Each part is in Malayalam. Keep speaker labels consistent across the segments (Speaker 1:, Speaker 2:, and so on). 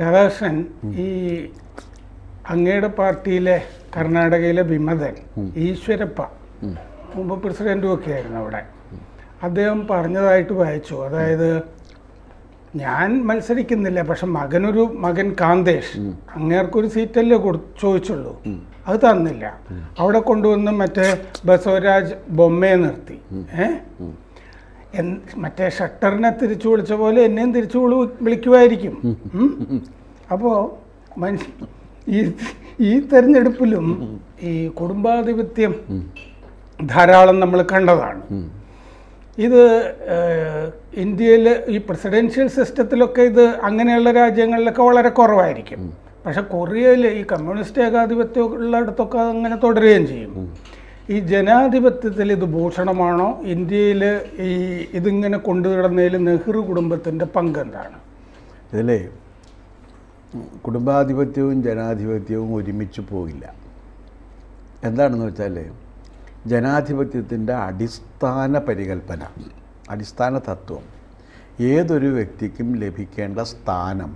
Speaker 1: രാധാകൃഷ്ണൻ ഈ അങ്ങയുടെ പാർട്ടിയിലെ കർണാടകയിലെ വിമതൻ ഈശ്വരപ്പ മുമ്പ് പ്രസിഡന്റും ഒക്കെ ആയിരുന്നു അവിടെ അദ്ദേഹം പറഞ്ഞതായിട്ട് വായിച്ചു അതായത് ഞാൻ മത്സരിക്കുന്നില്ല പക്ഷെ മകനൊരു മകൻ കാന്തേഷ് അങ്ങേർക്കൊരു സീറ്റല്ലേ കൊടു ചോദിച്ചുള്ളൂ അത് തന്നില്ല അവിടെ കൊണ്ടുവന്ന് മറ്റേ ബസവരാജ് ബൊമ്മയെ നിർത്തി ഏഹ് എൻ മറ്റേ ഷട്ടറിനെ തിരിച്ചു വിളിച്ച പോലെ എന്നെയും തിരിച്ചു വിളി വിളിക്കുമായിരിക്കും അപ്പോൾ മനുഷ്യ ഈ ഈ തെരഞ്ഞെടുപ്പിലും ഈ കുടുംബാധിപത്യം ധാരാളം നമ്മൾ കണ്ടതാണ് ഇത് ഇന്ത്യയിൽ ഈ പ്രസിഡൻഷ്യൽ സിസ്റ്റത്തിലൊക്കെ ഇത് അങ്ങനെയുള്ള രാജ്യങ്ങളിലൊക്കെ വളരെ കുറവായിരിക്കും പക്ഷെ കൊറിയയിൽ ഈ കമ്മ്യൂണിസ്റ്റ് ഏകാധിപത്യം ഉള്ളിടത്തൊക്കെ അങ്ങനെ തുടരുകയും ചെയ്യും ഈ ജനാധിപത്യത്തിൽ ഇത് ഭൂഷണമാണോ ഇന്ത്യയിൽ ഈ ഇതിങ്ങനെ കൊണ്ടു കിടന്നതിൽ നെഹ്റു കുടുംബത്തിൻ്റെ എന്താണ്
Speaker 2: ഇതിലേ കുടുംബാധിപത്യവും ജനാധിപത്യവും ഒരുമിച്ച് പോയില്ല എന്താണെന്ന് വെച്ചാൽ ജനാധിപത്യത്തിൻ്റെ അടിസ്ഥാന പരികൽപ്പന അടിസ്ഥാന തത്വം ഏതൊരു വ്യക്തിക്കും ലഭിക്കേണ്ട സ്ഥാനം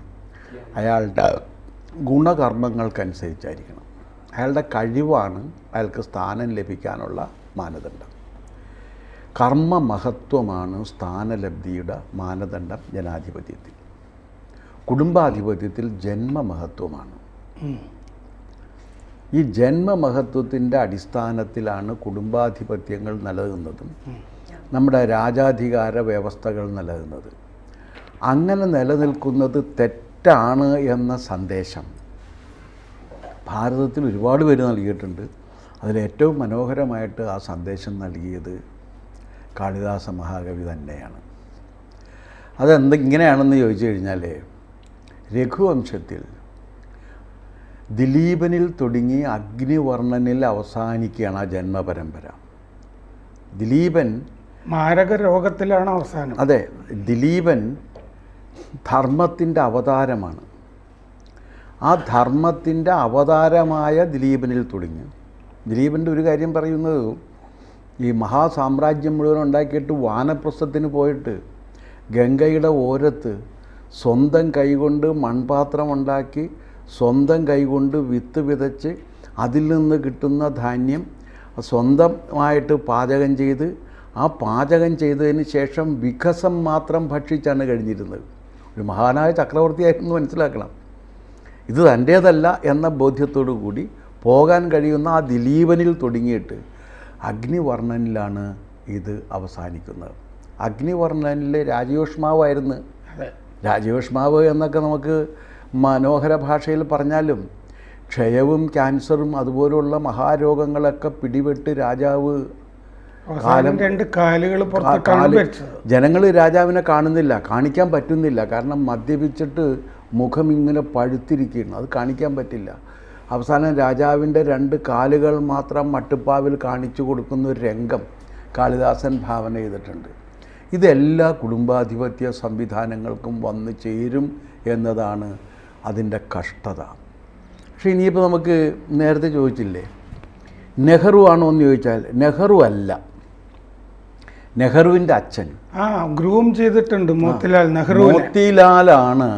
Speaker 2: അയാളുടെ ഗുണകർമ്മങ്ങൾക്കനുസരിച്ചായിരിക്കണം അയാളുടെ കഴിവാണ് അയാൾക്ക് സ്ഥാനം ലഭിക്കാനുള്ള മാനദണ്ഡം കർമ്മ മഹത്വമാണ് സ്ഥാനലബ്ധിയുടെ മാനദണ്ഡം ജനാധിപത്യത്തിൽ കുടുംബാധിപത്യത്തിൽ ജന്മമഹത്വമാണ് ഈ ജന്മമഹത്വത്തിൻ്റെ അടിസ്ഥാനത്തിലാണ് കുടുംബാധിപത്യങ്ങൾ നിലനിന്നതും നമ്മുടെ രാജാധികാര വ്യവസ്ഥകൾ നിലനിന്നത് അങ്ങനെ നിലനിൽക്കുന്നത് തെറ്റാണ് എന്ന സന്ദേശം ഭാരതത്തിൽ ഒരുപാട് പേര് നൽകിയിട്ടുണ്ട് അതിലേറ്റവും മനോഹരമായിട്ട് ആ സന്ദേശം നൽകിയത് കാളിദാസ മഹാകവി തന്നെയാണ് അതെന്ത് ഇങ്ങനെയാണെന്ന് ചോദിച്ചു കഴിഞ്ഞാൽ രഘുവംശത്തിൽ ദിലീപനിൽ തുടങ്ങി അഗ്നിവർണ്ണനിൽ അവസാനിക്കുകയാണ് ആ ജന്മപരമ്പര ദിലീപൻ മാരക രോഗത്തിലാണ് അവസാനം അതെ ദിലീപൻ ധർമ്മത്തിൻ്റെ അവതാരമാണ് ആ ധർമ്മത്തിൻ്റെ അവതാരമായ ദിലീപനിൽ തുടങ്ങി ദിലീപൻ്റെ ഒരു കാര്യം പറയുന്നത് ഈ മഹാസാമ്രാജ്യം മുഴുവൻ ഉണ്ടാക്കിയിട്ട് വാനപ്രസ്ഥത്തിന് പോയിട്ട് ഗംഗയുടെ ഓരത്ത് സ്വന്തം കൈകൊണ്ട് മൺപാത്രം ഉണ്ടാക്കി സ്വന്തം കൈകൊണ്ട് വിത്ത് വിതച്ച് അതിൽ നിന്ന് കിട്ടുന്ന ധാന്യം സ്വന്തമായിട്ട് പാചകം ചെയ്ത് ആ പാചകം ചെയ്തതിന് ശേഷം വികസം മാത്രം ഭക്ഷിച്ചാണ് കഴിഞ്ഞിരുന്നത് ഒരു മഹാനായ ചക്രവർത്തിയായിരുന്നു മനസ്സിലാക്കണം ഇത് തൻ്റേതല്ല എന്ന ബോധ്യത്തോടു കൂടി പോകാൻ കഴിയുന്ന ആ ദിലീപനിൽ തുടങ്ങിയിട്ട് അഗ്നിവർണ്ണനിലാണ് ഇത് അവസാനിക്കുന്നത് അഗ്നിവർണ്ണനിലെ രാജയോഷ്മാവായിരുന്നു രാജയോഷ്മാവ് എന്നൊക്കെ നമുക്ക് മനോഹര ഭാഷയിൽ പറഞ്ഞാലും ക്ഷയവും ക്യാൻസറും അതുപോലുള്ള മഹാരോഗങ്ങളൊക്കെ പിടിപെട്ട് രാജാവ്
Speaker 1: കാലം രണ്ട് കാലുകൾ
Speaker 2: ജനങ്ങൾ രാജാവിനെ കാണുന്നില്ല കാണിക്കാൻ പറ്റുന്നില്ല കാരണം മദ്യപിച്ചിട്ട് മുഖം ഇങ്ങനെ പഴുത്തിരിക്കുന്നു അത് കാണിക്കാൻ പറ്റില്ല അവസാനം രാജാവിൻ്റെ രണ്ട് കാലുകൾ മാത്രം മട്ടുപ്പാവിൽ കാണിച്ചു കൊടുക്കുന്ന ഒരു രംഗം കാളിദാസൻ ഭാവന ചെയ്തിട്ടുണ്ട് ഇതെല്ലാ കുടുംബാധിപത്യ സംവിധാനങ്ങൾക്കും വന്നു ചേരും എന്നതാണ് അതിൻ്റെ കഷ്ടത പക്ഷേ ഇനിയിപ്പോൾ നമുക്ക് നേരത്തെ ചോദിച്ചില്ലേ നെഹ്റു ആണോ എന്ന് ചോദിച്ചാൽ നെഹ്റു അല്ല നെഹ്റുവിൻ്റെ അച്ഛൻ
Speaker 1: ആ ഗ്രൂം ചെയ്തിട്ടുണ്ട് മോത്തിലാൽ നെഹ്റു
Speaker 2: മോത്തിലാലാണ്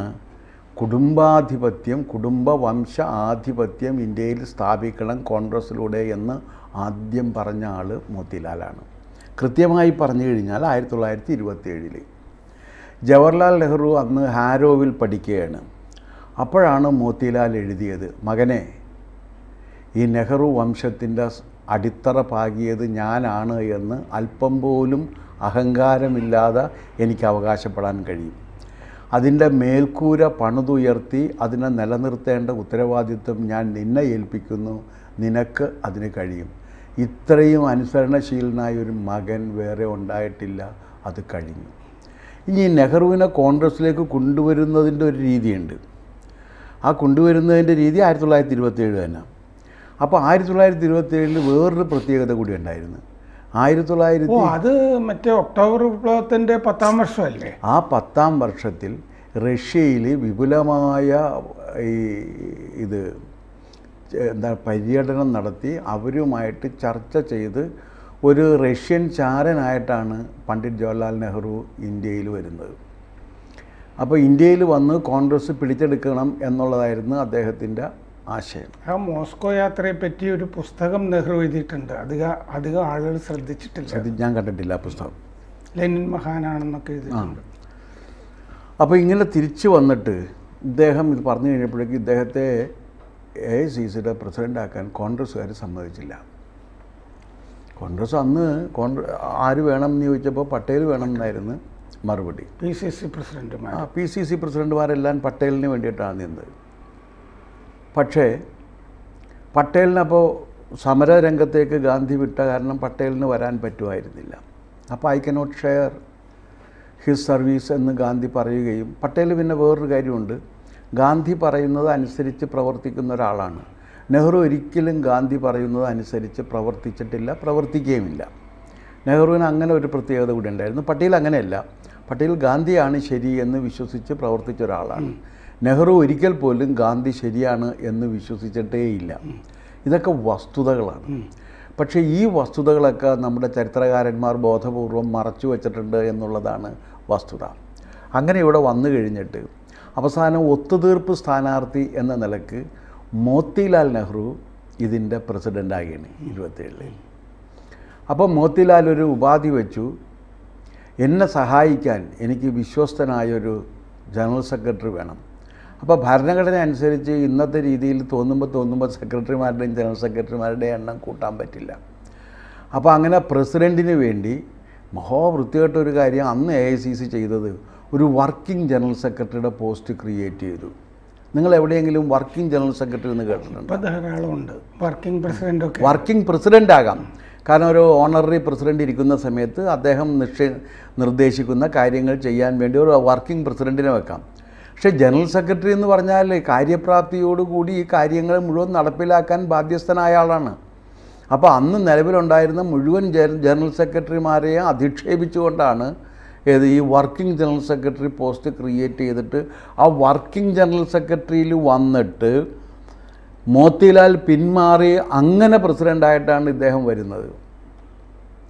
Speaker 2: കുടുംബാധിപത്യം കുടുംബ വംശ ആധിപത്യം ഇന്ത്യയിൽ സ്ഥാപിക്കണം കോൺഗ്രസിലൂടെ എന്ന് ആദ്യം പറഞ്ഞ ആൾ മോത്തിലാലാണ് കൃത്യമായി പറഞ്ഞു കഴിഞ്ഞാൽ ആയിരത്തി തൊള്ളായിരത്തി ഇരുപത്തിയേഴിൽ ജവഹർലാൽ നെഹ്റു അന്ന് ഹാരോവിൽ പഠിക്കുകയാണ് അപ്പോഴാണ് മോത്തിലാൽ എഴുതിയത് മകനെ ഈ നെഹ്റു വംശത്തിൻ്റെ അടിത്തറ പാകിയത് ഞാനാണ് എന്ന് അല്പം പോലും അഹങ്കാരമില്ലാതെ എനിക്ക് അവകാശപ്പെടാൻ കഴിയും അതിൻ്റെ മേൽക്കൂര പണിതുയർത്തി അതിനെ നിലനിർത്തേണ്ട ഉത്തരവാദിത്വം ഞാൻ നിന്നെ ഏൽപ്പിക്കുന്നു നിനക്ക് അതിന് കഴിയും ഇത്രയും അനുസരണശീലനായ ഒരു മകൻ വേറെ ഉണ്ടായിട്ടില്ല അത് കഴിഞ്ഞു ഇനി നെഹ്റുവിനെ കോൺഗ്രസ്സിലേക്ക് കൊണ്ടുവരുന്നതിൻ്റെ ഒരു രീതിയുണ്ട് ആ കൊണ്ടുവരുന്നതിൻ്റെ രീതി ആയിരത്തി തൊള്ളായിരത്തി തന്നെ അപ്പോൾ ആയിരത്തി തൊള്ളായിരത്തി ഏഴിൽ വേറൊരു പ്രത്യേകത കൂടി ഉണ്ടായിരുന്നു ആയിരത്തി തൊള്ളായിരത്തി അത് മറ്റേ ഒക്ടോബർ
Speaker 1: വിപ്ലവത്തിൻ്റെ പത്താം വർഷമല്ലേ
Speaker 2: ആ പത്താം വർഷത്തിൽ റഷ്യയിൽ വിപുലമായ ഈ ഇത് എന്താ പര്യടനം നടത്തി അവരുമായിട്ട് ചർച്ച ചെയ്ത് ഒരു റഷ്യൻ ചാരനായിട്ടാണ് പണ്ഡിറ്റ് ജവഹർലാൽ നെഹ്റു ഇന്ത്യയിൽ വരുന്നത് അപ്പോൾ ഇന്ത്യയിൽ വന്ന് കോൺഗ്രസ് പിടിച്ചെടുക്കണം എന്നുള്ളതായിരുന്നു അദ്ദേഹത്തിൻ്റെ ആശയം
Speaker 1: ആ മോസ്കോ യാത്രയെ പറ്റി ഒരു പുസ്തകം നെഹ്റു എഴുതിയിട്ടുണ്ട് അധികം അധികം ആളുകൾ ശ്രദ്ധിച്ചിട്ടില്ല ഞാൻ കണ്ടിട്ടില്ല ആ പുസ്തകം ലെനിൻ മഹാനാണെന്നൊക്കെ എഴുതിയിട്ടുണ്ട്
Speaker 2: അപ്പോൾ ഇങ്ങനെ തിരിച്ചു വന്നിട്ട് ഇദ്ദേഹം ഇത് പറഞ്ഞു കഴിഞ്ഞപ്പോഴേക്കും ഇദ്ദേഹത്തെ എ ഐ സി സിയുടെ ആക്കാൻ കോൺഗ്രസ്സുകാർ സമ്മതിച്ചില്ല കോൺഗ്രസ് അന്ന് കോൺഗ്രസ് ആര് വേണം എന്ന് ചോദിച്ചപ്പോൾ പട്ടേൽ വേണമെന്നായിരുന്നു മറുപടി
Speaker 1: പി സി സി പ്രസിഡൻറ്റുമാർ
Speaker 2: പി സി സി പ്രസിഡൻറ്റുമാരെല്ലാം പട്ടേലിന് വേണ്ടിയിട്ടാണ് നിന്നത് പക്ഷേ പട്ടേലിനപ്പോൾ സമരരംഗത്തേക്ക് ഗാന്ധി വിട്ട കാരണം പട്ടേലിന് വരാൻ പറ്റുമായിരുന്നില്ല അപ്പോൾ I cannot share his service എന്ന് ഗാന്ധി പറയുകയും പട്ടേൽ പിന്നെ വേറൊരു കാര്യമുണ്ട് ഗാന്ധി പറയുന്നത് അനുസരിച്ച് പ്രവർത്തിക്കുന്ന ഒരാളാണ് നെഹ്റു ഒരിക്കലും ഗാന്ധി പറയുന്നത് അനുസരിച്ച് പ്രവർത്തിച്ചിട്ടില്ല പ്രവർത്തിക്കുകയുമില്ല നെഹ്റുവിന് അങ്ങനെ ഒരു പ്രത്യേകത കൂടി ഉണ്ടായിരുന്നു പട്ടേൽ അങ്ങനെയല്ല പട്ടേൽ ഗാന്ധിയാണ് ശരി എന്ന് വിശ്വസിച്ച് പ്രവർത്തിച്ച ഒരാളാണ് നെഹ്റു ഒരിക്കൽ പോലും ഗാന്ധി ശരിയാണ് എന്ന് വിശ്വസിച്ചിട്ടേയില്ല ഇതൊക്കെ വസ്തുതകളാണ് പക്ഷേ ഈ വസ്തുതകളൊക്കെ നമ്മുടെ ചരിത്രകാരന്മാർ ബോധപൂർവം മറച്ചു വച്ചിട്ടുണ്ട് എന്നുള്ളതാണ് വസ്തുത അങ്ങനെ ഇവിടെ വന്നു കഴിഞ്ഞിട്ട് അവസാനം ഒത്തുതീർപ്പ് സ്ഥാനാർത്ഥി എന്ന നിലക്ക് മോത്തിലാൽ നെഹ്റു ഇതിൻ്റെ പ്രസിഡൻ്റാകയാണ് ഇരുപത്തേഴിൽ അപ്പോൾ മോത്തിലാൽ ഒരു ഉപാധി വെച്ചു എന്നെ സഹായിക്കാൻ എനിക്ക് വിശ്വസ്തനായൊരു ജനറൽ സെക്രട്ടറി വേണം അപ്പോൾ ഭരണഘടന അനുസരിച്ച് ഇന്നത്തെ രീതിയിൽ തോന്നുമ്പോൾ തോന്നുമ്പോൾ സെക്രട്ടറിമാരുടെയും ജനറൽ സെക്രട്ടറിമാരുടെയും എണ്ണം കൂട്ടാൻ പറ്റില്ല അപ്പോൾ അങ്ങനെ പ്രസിഡൻറ്റിന് വേണ്ടി മഹാവൃത്തിയായിട്ടൊരു കാര്യം അന്ന് എ ഐ സി സി ചെയ്തത് ഒരു വർക്കിംഗ് ജനറൽ സെക്രട്ടറിയുടെ പോസ്റ്റ് ക്രിയേറ്റ് ചെയ്തു നിങ്ങൾ എവിടെയെങ്കിലും വർക്കിംഗ് ജനറൽ സെക്രട്ടറി എന്ന് കേട്ടിട്ടുണ്ട്
Speaker 1: ധാരാളമുണ്ട് വർക്കിംഗ് പ്രസിഡൻ്റ് വർക്കിംഗ്
Speaker 2: പ്രസിഡൻ്റ് ആകാം കാരണം ഒരു ഓണററി പ്രസിഡൻ്റ് ഇരിക്കുന്ന സമയത്ത് അദ്ദേഹം നിക്ഷേ നിർദ്ദേശിക്കുന്ന കാര്യങ്ങൾ ചെയ്യാൻ വേണ്ടി ഒരു വർക്കിംഗ് പ്രസിഡൻറ്റിനെ വെക്കാം പക്ഷേ ജനറൽ സെക്രട്ടറി എന്ന് പറഞ്ഞാൽ കാര്യപ്രാപ്തിയോടുകൂടി ഈ കാര്യങ്ങൾ മുഴുവൻ നടപ്പിലാക്കാൻ ബാധ്യസ്ഥനായ ആളാണ് അപ്പോൾ അന്ന് നിലവിലുണ്ടായിരുന്ന മുഴുവൻ ജനറൽ സെക്രട്ടറിമാരെയും അധിക്ഷേപിച്ചുകൊണ്ടാണ് ഏത് ഈ working general secretary post create ചെയ്തിട്ട് ആ വർക്കിംഗ് ജനറൽ സെക്രട്ടറിയിൽ വന്നിട്ട് മോത്തിലാൽ പിന്മാറി അങ്ങനെ പ്രസിഡൻ്റായിട്ടാണ് ഇദ്ദേഹം വരുന്നത്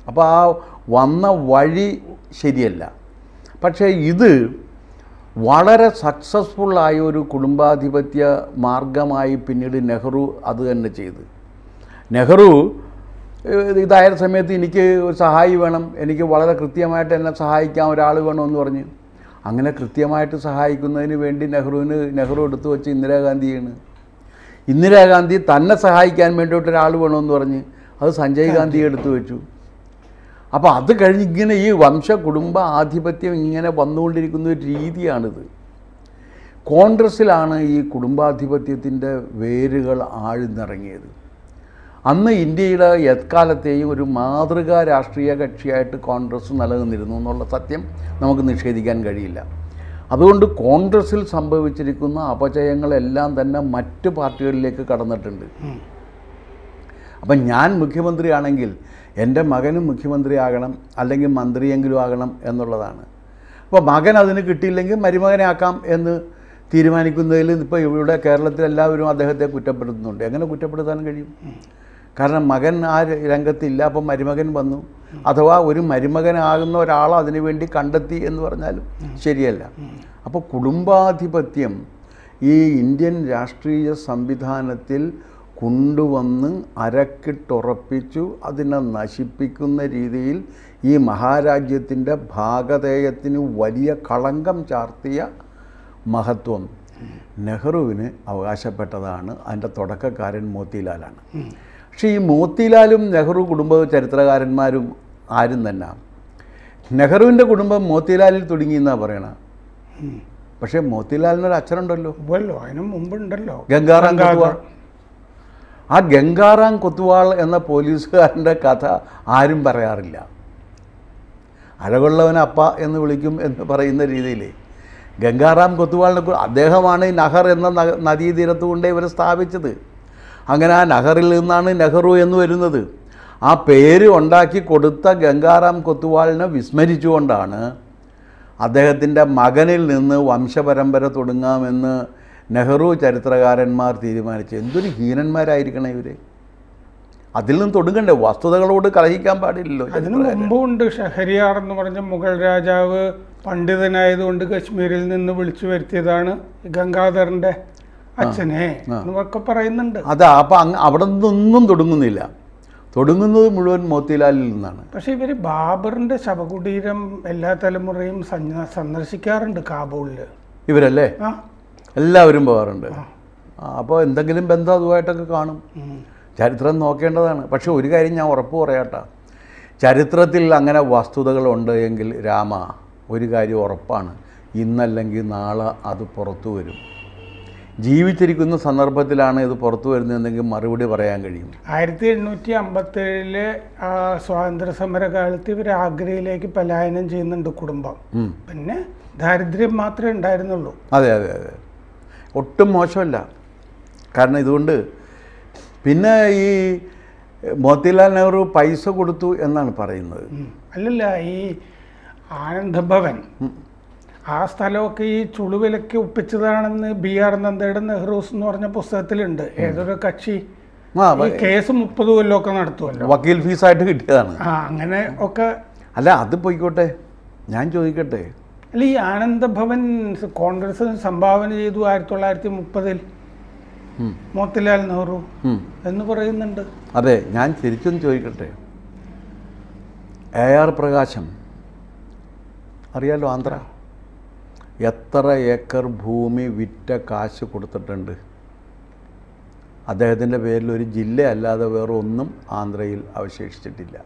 Speaker 2: അപ്പോൾ ആ വന്ന വഴി ശരിയല്ല പക്ഷേ ഇത് വളരെ സക്സസ്ഫുള്ളായ ഒരു കുടുംബാധിപത്യ മാർഗമായി പിന്നീട് നെഹ്റു അത് തന്നെ ചെയ്ത് നെഹ്റു ഇതായ സമയത്ത് എനിക്ക് ഒരു സഹായി വേണം എനിക്ക് വളരെ കൃത്യമായിട്ട് എന്നെ സഹായിക്കാൻ ഒരാൾ വേണമെന്ന് പറഞ്ഞ് അങ്ങനെ കൃത്യമായിട്ട് സഹായിക്കുന്നതിന് വേണ്ടി നെഹ്റുവിന് നെഹ്റു എടുത്തു വെച്ച് ഇന്ദിരാഗാന്ധിയാണ് ഇന്ദിരാഗാന്ധി തന്നെ സഹായിക്കാൻ വേണ്ടിയിട്ട് ഒരാൾ വേണമെന്ന് പറഞ്ഞ് അത് സഞ്ജയ് ഗാന്ധി എടുത്തു വെച്ചു അപ്പോൾ അത് കഴിഞ്ഞ് ഇങ്ങനെ ഈ വംശ കുടുംബ ആധിപത്യം ഇങ്ങനെ വന്നുകൊണ്ടിരിക്കുന്ന ഒരു രീതിയാണിത് കോൺഗ്രസ്സിലാണ് ഈ കുടുംബാധിപത്യത്തിൻ്റെ വേരുകൾ ആഴ്ന്നിറങ്ങിയത് അന്ന് ഇന്ത്യയുടെ എക്കാലത്തെയും ഒരു മാതൃകാ രാഷ്ട്രീയ കക്ഷിയായിട്ട് കോൺഗ്രസ് നിലനിന്നിരുന്നു എന്നുള്ള സത്യം നമുക്ക് നിഷേധിക്കാൻ കഴിയില്ല അതുകൊണ്ട് കോൺഗ്രസിൽ സംഭവിച്ചിരിക്കുന്ന അപജയങ്ങളെല്ലാം തന്നെ മറ്റ് പാർട്ടികളിലേക്ക് കടന്നിട്ടുണ്ട് അപ്പം ഞാൻ മുഖ്യമന്ത്രിയാണെങ്കിൽ എൻ്റെ മകനും മുഖ്യമന്ത്രിയാകണം അല്ലെങ്കിൽ മന്ത്രിയെങ്കിലും ആകണം എന്നുള്ളതാണ് അപ്പോൾ മകൻ അതിന് കിട്ടിയില്ലെങ്കിൽ മരുമകനാക്കാം എന്ന് തീരുമാനിക്കുന്നതിൽ ഇപ്പോൾ ഇവിടെ കേരളത്തിൽ എല്ലാവരും അദ്ദേഹത്തെ കുറ്റപ്പെടുത്തുന്നുണ്ട് എങ്ങനെ കുറ്റപ്പെടുത്താൻ കഴിയും കാരണം മകൻ ആ രംഗത്തില്ല അപ്പം മരുമകൻ വന്നു അഥവാ ഒരു മരുമകനാകുന്ന ഒരാൾ അതിനുവേണ്ടി കണ്ടെത്തി എന്ന് പറഞ്ഞാലും ശരിയല്ല അപ്പോൾ കുടുംബാധിപത്യം ഈ ഇന്ത്യൻ രാഷ്ട്രീയ സംവിധാനത്തിൽ കൊണ്ടുവന്ന് അരക്കിട്ടുറപ്പിച്ചു അതിനെ നശിപ്പിക്കുന്ന രീതിയിൽ ഈ മഹാരാജ്യത്തിൻ്റെ ഭാഗധേയത്തിന് വലിയ കളങ്കം ചാർത്തിയ മഹത്വം നെഹ്റുവിന് അവകാശപ്പെട്ടതാണ് അതിൻ്റെ തുടക്കക്കാരൻ മോത്തിലാലാണ് പക്ഷേ ഈ മോത്തിലാലും നെഹ്റു കുടുംബ ചരിത്രകാരന്മാരും ആരും തന്നെ നെഹ്റുവിൻ്റെ കുടുംബം മോത്തിലാലിൽ തുടങ്ങി എന്നാണ് പറയണ പക്ഷേ മോത്തിലാലിനൊരു അച്ഛനുണ്ടല്ലോ ഉണ്ടല്ലോ
Speaker 1: അതിനു മുമ്പുണ്ടല്ലോ ഗംഗാറാം കത്തുവാൾ
Speaker 2: ആ ഗംഗാറാം കൊത്തുവാൾ എന്ന പോലീസുകാരൻ്റെ കഥ ആരും പറയാറില്ല അഴകുള്ളവൻ അപ്പ എന്ന് വിളിക്കും എന്ന് പറയുന്ന രീതിയിൽ ഗംഗാറാം കൊത്തുവാളിനെ അദ്ദേഹമാണ് നഹർ എന്ന നദീതീരത്തുകൊണ്ടേ കൊണ്ട് ഇവരെ സ്ഥാപിച്ചത് അങ്ങനെ ആ നഹറിൽ നിന്നാണ് നെഹ്റു എന്ന് വരുന്നത് ആ പേര് ഉണ്ടാക്കി കൊടുത്ത ഗംഗാറാം കൊത്തുവാളിനെ വിസ്മരിച്ചുകൊണ്ടാണ് അദ്ദേഹത്തിൻ്റെ മകനിൽ നിന്ന് വംശപരമ്പര തുടങ്ങാമെന്ന് നെഹ്റു ചരിത്രകാരന്മാർ തീരുമാനിച്ചു എന്തൊരു ഹീനന്മാരായിരിക്കണം ഇവർ അതിൽ നിന്ന് തൊടുങ്ങണ്ടേ വസ്തുതകളോട് കലഹിക്കാൻ പാടില്ലല്ലോ അതിന്
Speaker 1: മുമ്പുണ്ട് ഷഹരിയാർ എന്ന് പറഞ്ഞ മുഗൾ രാജാവ് പണ്ഡിതനായതുകൊണ്ട് കശ്മീരിൽ നിന്ന് വിളിച്ചു വരുത്തിയതാണ് ഗംഗാധരൻ്റെ അച്ഛനെ എന്നൊക്കെ പറയുന്നുണ്ട് അതാ അപ്പൊ അവിടെ
Speaker 2: നിന്നൊന്നും തുടങ്ങുന്നില്ല തുടങ്ങുന്നത് മുഴുവൻ മോത്തിലാലിൽ നിന്നാണ്
Speaker 1: പക്ഷേ ഇവര് ബാബറിന്റെ ശവകുടീരം എല്ലാ തലമുറയും സന്ദർശിക്കാറുണ്ട് കാബൂളിൽ
Speaker 2: ഇവരല്ലേ എല്ലാവരും പോകാറുണ്ട് അപ്പോൾ എന്തെങ്കിലും ബന്ധം അതുമായിട്ടൊക്കെ കാണും ചരിത്രം നോക്കേണ്ടതാണ് പക്ഷേ ഒരു കാര്യം ഞാൻ ഉറപ്പ് പറയാട്ട ചരിത്രത്തിൽ അങ്ങനെ വസ്തുതകളുണ്ട് എങ്കിൽ രാമ ഒരു കാര്യം ഉറപ്പാണ് ഇന്നല്ലെങ്കിൽ നാളെ അത് പുറത്തു വരും ജീവിച്ചിരിക്കുന്ന സന്ദർഭത്തിലാണ് ഇത് പുറത്തു വരുന്നതെന്നെങ്കിൽ മറുപടി പറയാൻ കഴിയും
Speaker 1: ആയിരത്തി എണ്ണൂറ്റി അമ്പത്തേഴിലെ സ്വാതന്ത്ര്യ സമര കാലത്ത് ഇവർ ആഗ്രയിലേക്ക് പലായനം ചെയ്യുന്നുണ്ട് കുടുംബം പിന്നെ ദാരിദ്ര്യം മാത്രമേ ഉണ്ടായിരുന്നുള്ളൂ
Speaker 2: അതെ അതെ അതെ ഒട്ടും മോശമല്ല കാരണം ഇതുകൊണ്ട് പിന്നെ ഈ മോത്തിലാൽ നെഹ്റു പൈസ കൊടുത്തു എന്നാണ് പറയുന്നത്
Speaker 1: അല്ലല്ല ഈ ആനന്ദഭവൻ ആ സ്ഥലമൊക്കെ ഈ ചുളുവിലൊക്കെ ഒപ്പിച്ചതാണെന്ന് ബി ആർ നന്ദയുടെ നെഹ്റൂസ് എന്ന് പറഞ്ഞ പുസ്തകത്തിലുണ്ട് ഏതൊരു കക്ഷി കേസ് മുപ്പത് കൊല്ലമൊക്കെ നടത്തുമല്ലോ വക്കീൽ ഫീസായിട്ട് കിട്ടിയതാണ് ആ അങ്ങനെ ഒക്കെ അല്ല അത് പോയിക്കോട്ടെ
Speaker 2: ഞാൻ ചോദിക്കട്ടെ
Speaker 1: അല്ല ഈ ആനന്ദ ഭവൻ കോൺഗ്രസ് സംഭാവന ചെയ്തു ആയിരത്തി തൊള്ളായിരത്തി മുപ്പതിൽ മോത്തിലാൽ നെഹ്റു എന്ന് പറയുന്നുണ്ട്
Speaker 2: അതെ ഞാൻ തിരിച്ചൊന്ന് ചോദിക്കട്ടെ എ ആർ പ്രകാശം അറിയാലോ ആന്ധ്ര എത്ര ഏക്കർ ഭൂമി വിറ്റ കാശ് കൊടുത്തിട്ടുണ്ട് അദ്ദേഹത്തിൻ്റെ പേരിൽ ഒരു ജില്ല അല്ലാതെ വേറെ ഒന്നും ആന്ധ്രയിൽ അവശേഷിച്ചിട്ടില്ല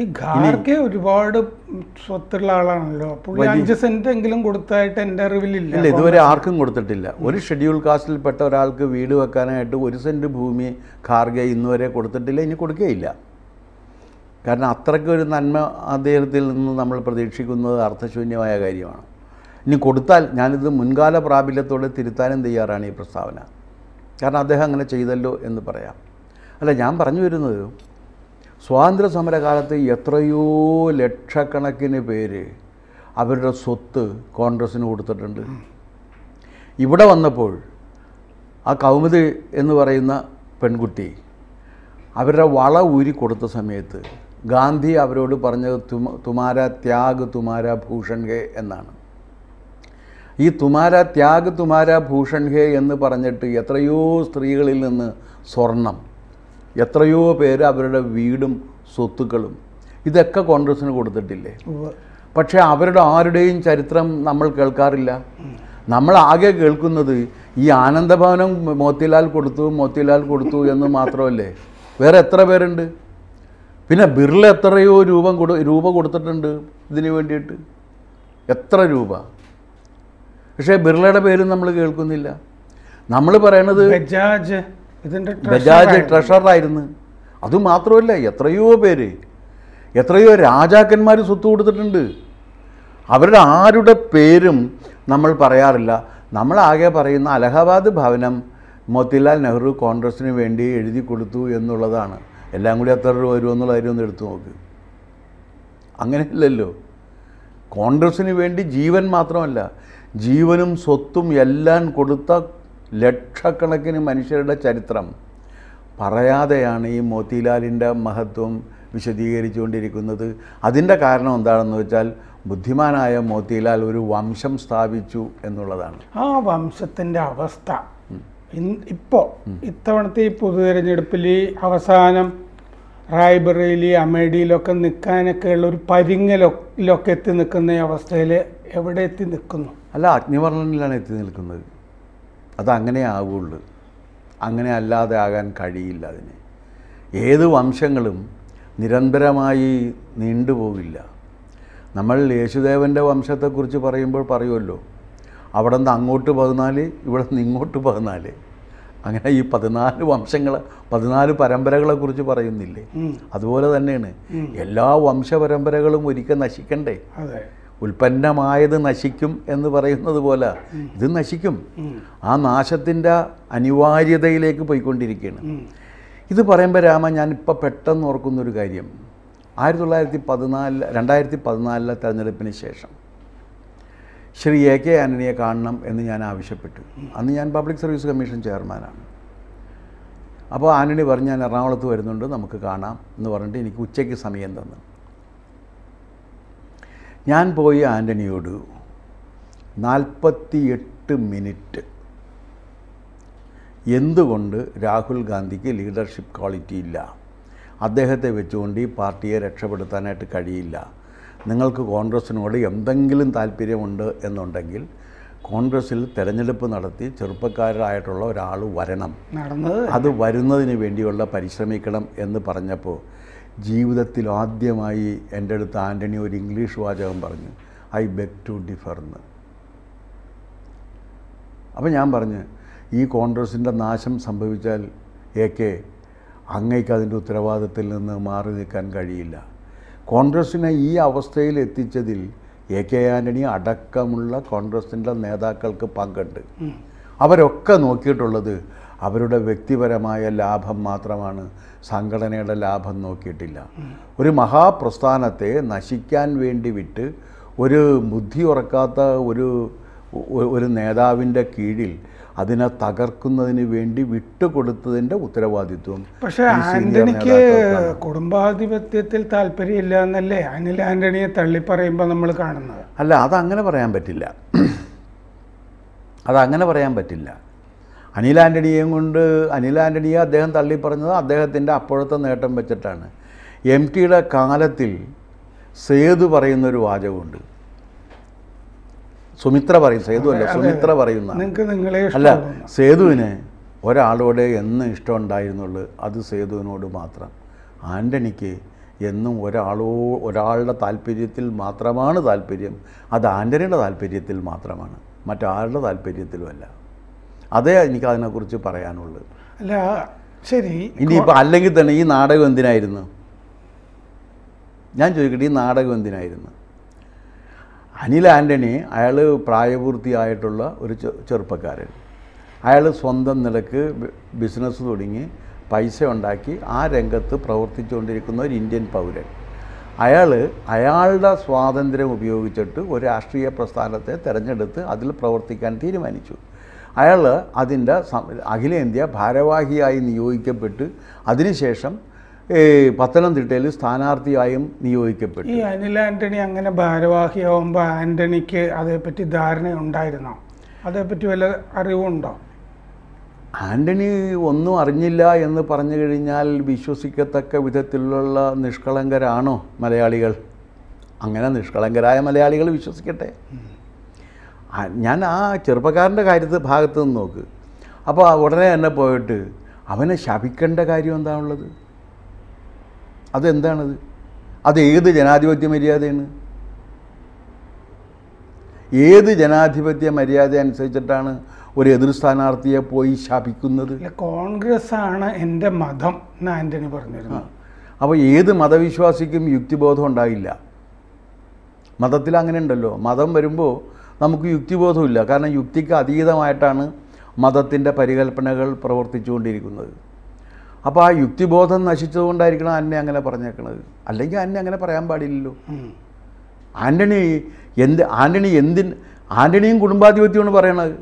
Speaker 1: ഈ ഖാർഗെ ഒരുപാട് സ്വത്തുള്ള ആളാണല്ലോ അഞ്ച് സെന്റ് എങ്കിലും കൊടുത്തായിട്ട് എൻ്റെ അറിവിലില്ല ഇല്ല ഇതുവരെ ആർക്കും
Speaker 2: കൊടുത്തിട്ടില്ല ഒരു ഷെഡ്യൂൾ കാസ്റ്റിൽപ്പെട്ട ഒരാൾക്ക് വീട് വെക്കാനായിട്ട് ഒരു സെന്റ് ഭൂമി ഖാർഗെ ഇന്നുവരെ കൊടുത്തിട്ടില്ല ഇനി കൊടുക്കുകയില്ല കാരണം അത്രയ്ക്ക് ഒരു നന്മ അദ്ദേഹത്തിൽ നിന്ന് നമ്മൾ പ്രതീക്ഷിക്കുന്നത് അർത്ഥശൂന്യമായ കാര്യമാണ് ഇനി കൊടുത്താൽ ഞാനിത് മുൻകാല പ്രാബല്യത്തോടെ തിരുത്താനും തയ്യാറാണ് ഈ പ്രസ്താവന കാരണം അദ്ദേഹം അങ്ങനെ ചെയ്തല്ലോ എന്ന് പറയാം അല്ല ഞാൻ പറഞ്ഞു വരുന്നത് സ്വാതന്ത്ര്യ സമരകാലത്ത് എത്രയോ ലക്ഷക്കണക്കിന് പേര് അവരുടെ സ്വത്ത് കോൺഗ്രസ്സിന് കൊടുത്തിട്ടുണ്ട് ഇവിടെ വന്നപ്പോൾ ആ കൗമുദി എന്ന് പറയുന്ന പെൺകുട്ടി അവരുടെ വള ഊരി കൊടുത്ത സമയത്ത് ഗാന്ധി അവരോട് പറഞ്ഞത് തുമാര ത്യാഗ് തുമാര ഭൂഷൺ എന്നാണ് ഈ തുമാര ത്യാഗ് തുമാര ഭൂഷൺ ഹേ എന്ന് പറഞ്ഞിട്ട് എത്രയോ സ്ത്രീകളിൽ നിന്ന് സ്വർണം എത്രയോ പേര് അവരുടെ വീടും സ്വത്തുക്കളും ഇതൊക്കെ കോൺഗ്രസ്സിന് കൊടുത്തിട്ടില്ലേ പക്ഷേ അവരുടെ ആരുടെയും ചരിത്രം നമ്മൾ കേൾക്കാറില്ല നമ്മൾ ആകെ കേൾക്കുന്നത് ഈ ആനന്ദഭവനം മോത്തിലാൽ കൊടുത്തു മോത്തിലാൽ കൊടുത്തു എന്ന് മാത്രമല്ലേ വേറെ എത്ര പേരുണ്ട് പിന്നെ ബിർള എത്രയോ രൂപം കൊടു രൂപ കൊടുത്തിട്ടുണ്ട് ഇതിന് വേണ്ടിയിട്ട് എത്ര രൂപ പക്ഷേ ബിർളയുടെ പേരും നമ്മൾ കേൾക്കുന്നില്ല നമ്മൾ പറയണത്
Speaker 1: ബജാജ് ബജാജ്
Speaker 2: ട്രഷറായിരുന്നു അതുമാത്രമല്ല എത്രയോ പേര് എത്രയോ രാജാക്കന്മാർ സ്വത്ത് കൊടുത്തിട്ടുണ്ട് അവരുടെ ആരുടെ പേരും നമ്മൾ പറയാറില്ല നമ്മളാകെ പറയുന്ന അലഹബാദ് ഭവനം മോത്തിലാൽ നെഹ്റു കോൺഗ്രസ്സിന് വേണ്ടി എഴുതി കൊടുത്തു എന്നുള്ളതാണ് എല്ലാം കൂടി എത്ര രൂപ വരുമോ എന്നുള്ള കാര്യം ഒന്ന് എടുത്തു നോക്ക് അങ്ങനെയല്ലല്ലോ കോൺഗ്രസ്സിന് വേണ്ടി ജീവൻ മാത്രമല്ല ജീവനും സ്വത്തും എല്ലാം കൊടുത്ത ലക്ഷക്കണക്കിന് മനുഷ്യരുടെ ചരിത്രം പറയാതെയാണ് ഈ മോത്തിലാലിൻ്റെ മഹത്വം വിശദീകരിച്ചുകൊണ്ടിരിക്കുന്നത് അതിൻ്റെ കാരണം എന്താണെന്ന് വെച്ചാൽ ബുദ്ധിമാനായ മോത്തിലാൽ ഒരു വംശം സ്ഥാപിച്ചു എന്നുള്ളതാണ്
Speaker 1: ആ വംശത്തിൻ്റെ അവസ്ഥ ഇപ്പോൾ ഇത്തവണത്തെ ഈ പൊതുതെരഞ്ഞെടുപ്പിൽ അവസാനം റായ്ബറേലി അമേഡിയിലൊക്കെ നിൽക്കാനൊക്കെയുള്ള ഒരു പരിങ്ങലൊക്കെ എത്തി നിൽക്കുന്ന അവസ്ഥയിൽ എവിടെ എത്തി നിൽക്കുന്നു അല്ല അഗ്നിവർണ്ണനിലാണ് എത്തി നിൽക്കുന്നത്
Speaker 2: അത് അങ്ങനെ അങ്ങനെ അല്ലാതെ ആകാൻ കഴിയില്ല അതിന് ഏത് വംശങ്ങളും നിരന്തരമായി നീണ്ടുപോകില്ല നമ്മൾ യേശുദേവൻ്റെ വംശത്തെക്കുറിച്ച് പറയുമ്പോൾ പറയുമല്ലോ അവിടെ നിന്ന് അങ്ങോട്ട് പതിനാല് ഇവിടെ നിന്ന് ഇങ്ങോട്ട് പതിനാല് അങ്ങനെ ഈ പതിനാല് വംശങ്ങൾ പതിനാല് പരമ്പരകളെക്കുറിച്ച് പറയുന്നില്ലേ അതുപോലെ തന്നെയാണ് എല്ലാ വംശപരമ്പരകളും ഒരിക്കൽ നശിക്കണ്ടേ ഉൽപ്പന്നമായത് നശിക്കും എന്ന് പറയുന്നത് പോലെ ഇത് നശിക്കും ആ നാശത്തിൻ്റെ അനിവാര്യതയിലേക്ക് പോയിക്കൊണ്ടിരിക്കുകയാണ് ഇത് പറയുമ്പോൾ രാമ ഞാനിപ്പോൾ പെട്ടെന്ന് ഓർക്കുന്നൊരു കാര്യം ആയിരത്തി തൊള്ളായിരത്തി പതിനാലിൽ രണ്ടായിരത്തി പതിനാലിലെ തെരഞ്ഞെടുപ്പിന് ശേഷം ശ്രീ എ കെ ആൻ്റണിയെ കാണണം എന്ന് ഞാൻ ആവശ്യപ്പെട്ടു അന്ന് ഞാൻ പബ്ലിക് സർവീസ് കമ്മീഷൻ ചെയർമാനാണ് അപ്പോൾ ആൻ്റണി പറഞ്ഞ് ഞാൻ എറണാകുളത്ത് വരുന്നുണ്ട് നമുക്ക് കാണാം എന്ന് പറഞ്ഞിട്ട് എനിക്ക് ഉച്ചയ്ക്ക് സമയം തന്നു ഞാൻ പോയി ആൻ്റണിയോട് എട്ട് മിനിറ്റ് എന്തുകൊണ്ട് രാഹുൽ ഗാന്ധിക്ക് ലീഡർഷിപ്പ് ക്വാളിറ്റി ഇല്ല അദ്ദേഹത്തെ വെച്ചുകൊണ്ട് ഈ പാർട്ടിയെ രക്ഷപ്പെടുത്താനായിട്ട് കഴിയില്ല നിങ്ങൾക്ക് കോൺഗ്രസ്സിനോട് എന്തെങ്കിലും താല്പര്യമുണ്ട് എന്നുണ്ടെങ്കിൽ കോൺഗ്രസ്സിൽ തെരഞ്ഞെടുപ്പ് നടത്തി ചെറുപ്പക്കാരായിട്ടുള്ള ഒരാൾ വരണം അത് വരുന്നതിന് വേണ്ടിയുള്ള പരിശ്രമിക്കണം എന്ന് പറഞ്ഞപ്പോൾ ജീവിതത്തിൽ ആദ്യമായി എൻ്റെ അടുത്ത് ആൻ്റണി ഒരു ഇംഗ്ലീഷ് വാചകം പറഞ്ഞു ഐ ബെക്ക് ടു ഡിഫർ എന്ന് അപ്പം ഞാൻ പറഞ്ഞു ഈ കോൺഗ്രസിൻ്റെ നാശം സംഭവിച്ചാൽ എ കെ അങ്ങേക്ക് അതിൻ്റെ ഉത്തരവാദിത്തത്തിൽ നിന്ന് മാറി നിൽക്കാൻ കഴിയില്ല കോൺഗ്രസ്സിനെ ഈ അവസ്ഥയിൽ എത്തിച്ചതിൽ എ കെ ആൻ്റണി അടക്കമുള്ള കോൺഗ്രസിൻ്റെ നേതാക്കൾക്ക് പങ്കുണ്ട് അവരൊക്കെ നോക്കിയിട്ടുള്ളത് അവരുടെ വ്യക്തിപരമായ ലാഭം മാത്രമാണ് സംഘടനയുടെ ലാഭം നോക്കിയിട്ടില്ല ഒരു മഹാപ്രസ്ഥാനത്തെ നശിക്കാൻ വേണ്ടി വിട്ട് ഒരു ബുദ്ധി ഉറക്കാത്ത ഒരു ഒരു നേതാവിൻ്റെ കീഴിൽ അതിനെ തകർക്കുന്നതിന് വേണ്ടി വിട്ടുകൊടുത്തതിൻ്റെ ഉത്തരവാദിത്വം പക്ഷേ ആന്റണിക്ക്
Speaker 1: കുടുംബാധിപത്യത്തിൽ താല്പര്യമില്ല എന്നല്ലേ അനിൽ ആന്റണിയെ തള്ളി പറയുമ്പോൾ നമ്മൾ കാണുന്നത്
Speaker 2: അല്ല അതങ്ങനെ പറയാൻ പറ്റില്ല അതങ്ങനെ പറയാൻ പറ്റില്ല അനിൽ ആൻ്റണിയെയും കൊണ്ട് അനിൽ ആൻ്റണിയെ അദ്ദേഹം തള്ളിപ്പറഞ്ഞത് അദ്ദേഹത്തിൻ്റെ അപ്പോഴത്തെ നേട്ടം വെച്ചിട്ടാണ് എം ടിയുടെ കാലത്തിൽ സേതു പറയുന്നൊരു വാചകമുണ്ട് സുമിത്ര പറയും സേതു അല്ല സുമിത്ര പറയുന്ന
Speaker 1: അല്ല സേതുവിന്
Speaker 2: ഒരാളോട് എന്നും ഇഷ്ടം ഉണ്ടായിരുന്നുള്ളൂ അത് സേതുവിനോട് മാത്രം ആൻ്റണിക്ക് എന്നും ഒരാളോ ഒരാളുടെ താല്പര്യത്തിൽ മാത്രമാണ് താല്പര്യം അത് ആൻ്റണിയുടെ താല്പര്യത്തിൽ മാത്രമാണ് മറ്റാരുടെ താല്പര്യത്തിലുമല്ല അതേ എനിക്ക് അതിനെക്കുറിച്ച് പറയാനുള്ളൂ
Speaker 1: അല്ല ശരി ഇനിയിപ്പോൾ
Speaker 2: അല്ലെങ്കിൽ തന്നെ ഈ നാടകം എന്തിനായിരുന്നു ഞാൻ ചോദിക്കട്ടെ ഈ നാടകം എന്തിനായിരുന്നു അനിൽ ആൻ്റണി അയാൾ പ്രായപൂർത്തിയായിട്ടുള്ള ഒരു ചെറുപ്പക്കാരൻ അയാൾ സ്വന്തം നിലക്ക് ബിസിനസ് തുടങ്ങി പൈസ ഉണ്ടാക്കി ആ രംഗത്ത് പ്രവർത്തിച്ചുകൊണ്ടിരിക്കുന്ന ഒരു ഇന്ത്യൻ പൗരൻ അയാൾ അയാളുടെ സ്വാതന്ത്ര്യം ഉപയോഗിച്ചിട്ട് ഒരു രാഷ്ട്രീയ പ്രസ്ഥാനത്തെ തിരഞ്ഞെടുത്ത് അതിൽ പ്രവർത്തിക്കാൻ തീരുമാനിച്ചു അയാൾ അതിൻ്റെ അഖിലേന്ത്യ ഭാരവാഹിയായി നിയോഗിക്കപ്പെട്ട് അതിനുശേഷം പത്തനംതിട്ടയിൽ സ്ഥാനാർത്ഥിയായും നിയോഗിക്കപ്പെട്ടു
Speaker 1: ഈ അനിൽ ആന്റണി അങ്ങനെ ഭാരവാഹിയാവുമ്പോൾ ആന്റണിക്ക് അതേപ്പറ്റി ധാരണ ഉണ്ടായിരുന്നോ അതേപ്പറ്റി വല്ല അറിവുണ്ടോ
Speaker 2: ആന്റണി ഒന്നും അറിഞ്ഞില്ല എന്ന് പറഞ്ഞു കഴിഞ്ഞാൽ വിശ്വസിക്കത്തക്ക വിധത്തിലുള്ള നിഷ്കളങ്കരാണോ മലയാളികൾ അങ്ങനെ നിഷ്കളങ്കരായ മലയാളികൾ വിശ്വസിക്കട്ടെ ഞാൻ ആ ചെറുപ്പക്കാരൻ്റെ കാര്യത്തിൽ ഭാഗത്ത് നിന്ന് നോക്ക് അപ്പോൾ ഉടനെ തന്നെ പോയിട്ട് അവനെ ശപിക്കേണ്ട കാര്യം എന്താണുള്ളത് അതെന്താണത് അത് ഏത് ജനാധിപത്യ മര്യാദയാണ് ഏത് ജനാധിപത്യ മര്യാദ അനുസരിച്ചിട്ടാണ് ഒരു എതിർ സ്ഥാനാർത്ഥിയെ പോയി ശാപിക്കുന്നത്
Speaker 1: കോൺഗ്രസ് ആണ് എൻ്റെ മതം എന്ന് ആൻ്റണി പറഞ്ഞിരുന്നു
Speaker 2: അപ്പോൾ ഏത് മതവിശ്വാസിക്കും യുക്തിബോധം ഉണ്ടായില്ല മതത്തിൽ അങ്ങനെ ഉണ്ടല്ലോ മതം വരുമ്പോൾ നമുക്ക് യുക്തിബോധമില്ല കാരണം യുക്തിക്ക് അതീതമായിട്ടാണ് മതത്തിൻ്റെ പരികൽപ്പനകൾ പ്രവർത്തിച്ചുകൊണ്ടിരിക്കുന്നത് അപ്പോൾ ആ യുക്തിബോധം നശിച്ചതുകൊണ്ടായിരിക്കണം അന്നെ അങ്ങനെ പറഞ്ഞേക്കണത് അല്ലെങ്കിൽ അന്നെ അങ്ങനെ പറയാൻ പാടില്ലല്ലോ ആൻ്റണി എന്ത് ആൻ്റണി എന്തി ആൻ്റണിയും കുടുംബാധിപത്യമാണ് പറയണത്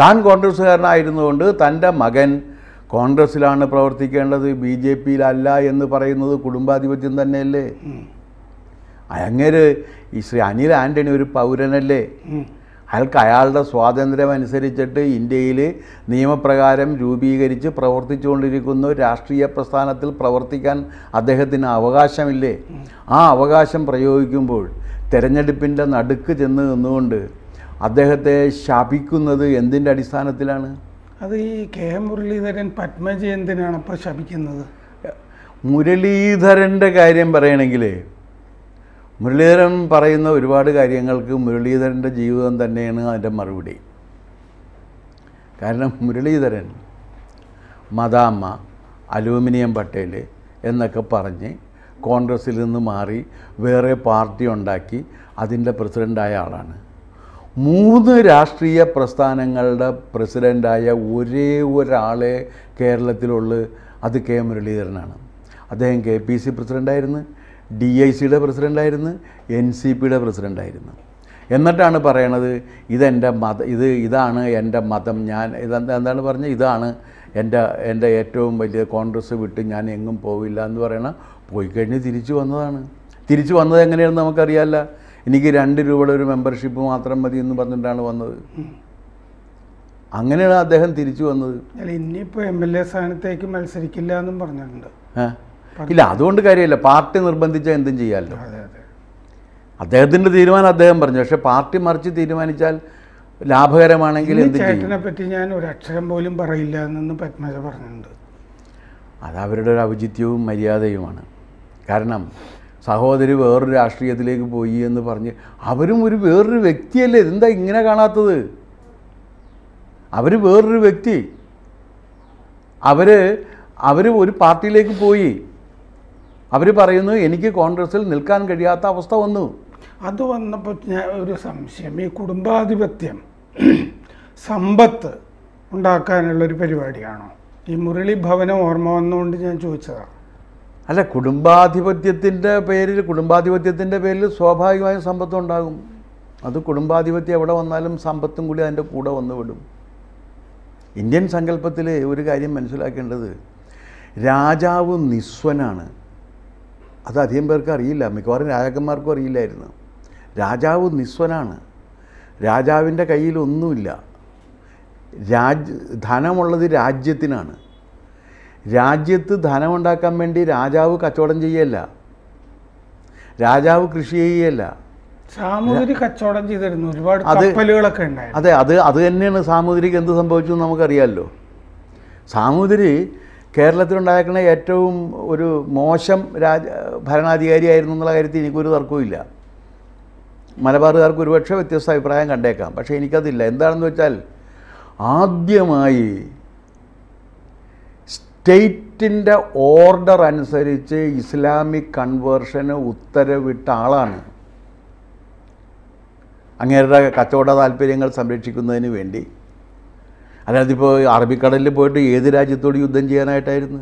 Speaker 2: താൻ കോൺഗ്രസ്സുകാരനായിരുന്നുകൊണ്ട് തൻ്റെ മകൻ കോൺഗ്രസ്സിലാണ് പ്രവർത്തിക്കേണ്ടത് ബി ജെ പിയിലല്ല എന്ന് പറയുന്നത് കുടുംബാധിപത്യം തന്നെയല്ലേ അങ്ങേര് ഈ ശ്രീ അനിൽ ആൻ്റണി ഒരു പൗരനല്ലേ അയാൾക്ക് അയാളുടെ സ്വാതന്ത്ര്യം അനുസരിച്ചിട്ട് ഇന്ത്യയിൽ നിയമപ്രകാരം രൂപീകരിച്ച് പ്രവർത്തിച്ചുകൊണ്ടിരിക്കുന്ന രാഷ്ട്രീയ പ്രസ്ഥാനത്തിൽ പ്രവർത്തിക്കാൻ അദ്ദേഹത്തിന് അവകാശമില്ലേ ആ അവകാശം പ്രയോഗിക്കുമ്പോൾ തെരഞ്ഞെടുപ്പിൻ്റെ നടുക്ക് ചെന്ന് നിന്നുകൊണ്ട് അദ്ദേഹത്തെ ശപിക്കുന്നത് എന്തിൻ്റെ അടിസ്ഥാനത്തിലാണ്
Speaker 1: അത് ഈ കെ എം മുരളീധരൻ പത്മജയന്തിനാണ് അപ്പോൾ ശപിക്കുന്നത്
Speaker 2: മുരളീധരൻ്റെ കാര്യം പറയണമെങ്കിൽ മുരളീധരൻ പറയുന്ന ഒരുപാട് കാര്യങ്ങൾക്ക് മുരളീധരൻ്റെ ജീവിതം തന്നെയാണ് അതിൻ്റെ മറുപടി കാരണം മുരളീധരൻ മദാമ്മ അലൂമിനിയം പട്ടേൽ എന്നൊക്കെ പറഞ്ഞ് കോൺഗ്രസ്സിൽ നിന്ന് മാറി വേറെ പാർട്ടി ഉണ്ടാക്കി അതിൻ്റെ പ്രസിഡൻ്റായ ആളാണ് മൂന്ന് രാഷ്ട്രീയ പ്രസ്ഥാനങ്ങളുടെ പ്രസിഡൻ്റായ ഒരേ ഒരാളെ കേരളത്തിലുള്ളൂ അത് കെ മുരളീധരനാണ് അദ്ദേഹം കെ പി സി പ്രസിഡൻ്റായിരുന്നു ഡി ഐ സിയുടെ പ്രസിഡൻ്റായിരുന്നു എൻ സി പിയുടെ പ്രസിഡൻ്റായിരുന്നു എന്നിട്ടാണ് പറയണത് ഇതെൻ്റെ മത ഇത് ഇതാണ് എൻ്റെ മതം ഞാൻ ഇതെന്താ എന്താണ് പറഞ്ഞത് ഇതാണ് എൻ്റെ എൻ്റെ ഏറ്റവും വലിയ കോൺഗ്രസ് വിട്ട് ഞാൻ എങ്ങും പോവില്ല എന്ന് പറയണ പോയി കഴിഞ്ഞ് തിരിച്ചു വന്നതാണ് തിരിച്ചു വന്നത് എങ്ങനെയാണെന്ന് നമുക്കറിയാമല്ല എനിക്ക് രണ്ട് രൂപയുടെ ഒരു മെമ്പർഷിപ്പ് മാത്രം മതി എന്ന് പറഞ്ഞിട്ടാണ് വന്നത് അങ്ങനെയാണ് അദ്ദേഹം തിരിച്ചു വന്നത്
Speaker 1: ഇനിയിപ്പോൾ എം എൽ എ സ്ഥാനത്തേക്ക് മത്സരിക്കില്ല എന്നും പറഞ്ഞിട്ടുണ്ട് ഇല്ല
Speaker 2: അതുകൊണ്ട് കാര്യമില്ല പാർട്ടി നിർബന്ധിച്ചാൽ എന്തും ചെയ്യാമല്ലോ അദ്ദേഹത്തിൻ്റെ തീരുമാനം അദ്ദേഹം പറഞ്ഞു പക്ഷേ പാർട്ടി മറിച്ച് തീരുമാനിച്ചാൽ ലാഭകരമാണെങ്കിൽ എന്ത് ചേട്ടനെ
Speaker 1: പറ്റി ഞാൻ ഒരു അക്ഷരം പോലും പറയില്ല എന്നൊന്ന് പത്മജ പറഞ്ഞിട്ടുണ്ട്
Speaker 2: അത് അവരുടെ ഒരു ഔചിത്യവും മര്യാദയുമാണ് കാരണം സഹോദരി വേറൊരു രാഷ്ട്രീയത്തിലേക്ക് പോയി എന്ന് പറഞ്ഞ് അവരും ഒരു വേറൊരു വ്യക്തിയല്ലേ ഇതെന്താ ഇങ്ങനെ കാണാത്തത് അവർ വേറൊരു വ്യക്തി അവർ അവർ ഒരു പാർട്ടിയിലേക്ക് പോയി അവർ പറയുന്നു എനിക്ക് കോൺഗ്രസിൽ നിൽക്കാൻ കഴിയാത്ത അവസ്ഥ വന്നു
Speaker 1: അത് വന്നപ്പോൾ ഞാൻ ഒരു സംശയം ഈ കുടുംബാധിപത്യം സമ്പത്ത് ഉണ്ടാക്കാനുള്ളൊരു പരിപാടിയാണോ ഈ മുരളി ഭവനം ഓർമ്മ വന്നുകൊണ്ട് ഞാൻ ചോദിച്ചതാണ്
Speaker 2: അല്ല കുടുംബാധിപത്യത്തിൻ്റെ പേരിൽ കുടുംബാധിപത്യത്തിൻ്റെ പേരിൽ സ്വാഭാവികമായും സമ്പത്തും ഉണ്ടാകും അത് കുടുംബാധിപത്യം എവിടെ വന്നാലും സമ്പത്തും കൂടി അതിൻ്റെ കൂടെ വന്നുവിടും ഇന്ത്യൻ സങ്കല്പത്തിൽ ഒരു കാര്യം മനസ്സിലാക്കേണ്ടത് രാജാവ് നിസ്വനാണ് അത് അധികം പേർക്ക് അറിയില്ല മിക്കവാറും രാജാക്കന്മാർക്കും അറിയില്ലായിരുന്നു രാജാവ് നിസ്വനാണ് രാജാവിൻ്റെ കയ്യിലൊന്നുമില്ല രാജ് ധനമുള്ളത് രാജ്യത്തിനാണ് രാജ്യത്ത് ധനമുണ്ടാക്കാൻ വേണ്ടി രാജാവ് കച്ചവടം ചെയ്യല്ല രാജാവ് കൃഷി ചെയ്യല്ല
Speaker 1: സാമൂതിരി കച്ചവടം ചെയ്തിരുന്നു ഒരുപാട് കപ്പലുകളൊക്കെ
Speaker 2: അതെ അത് അത് തന്നെയാണ് സാമൂതിരിക്ക് എന്ത് സംഭവിച്ചു നമുക്കറിയാമല്ലോ സാമൂതിരി കേരളത്തിലുണ്ടായിരിക്കുന്ന ഏറ്റവും ഒരു മോശം രാജ ഭരണാധികാരിയായിരുന്നു എന്നുള്ള കാര്യത്തിൽ എനിക്കൊരു തർക്കവുമില്ല മലബാറുകാർക്ക് ഒരുപക്ഷെ വ്യത്യസ്ത അഭിപ്രായം കണ്ടേക്കാം പക്ഷേ എനിക്കതില്ല എന്താണെന്ന് വെച്ചാൽ ആദ്യമായി സ്റ്റേറ്റിൻ്റെ ഓർഡർ അനുസരിച്ച് ഇസ്ലാമിക് കൺവേർഷന് ഉത്തരവിട്ട ആളാണ് അങ്ങേരുടെ കച്ചവട താല്പര്യങ്ങൾ സംരക്ഷിക്കുന്നതിന് വേണ്ടി അല്ലാതെ ഇപ്പോൾ അറബിക്കടലിൽ പോയിട്ട് ഏത് രാജ്യത്തോട് യുദ്ധം ചെയ്യാനായിട്ടായിരുന്നു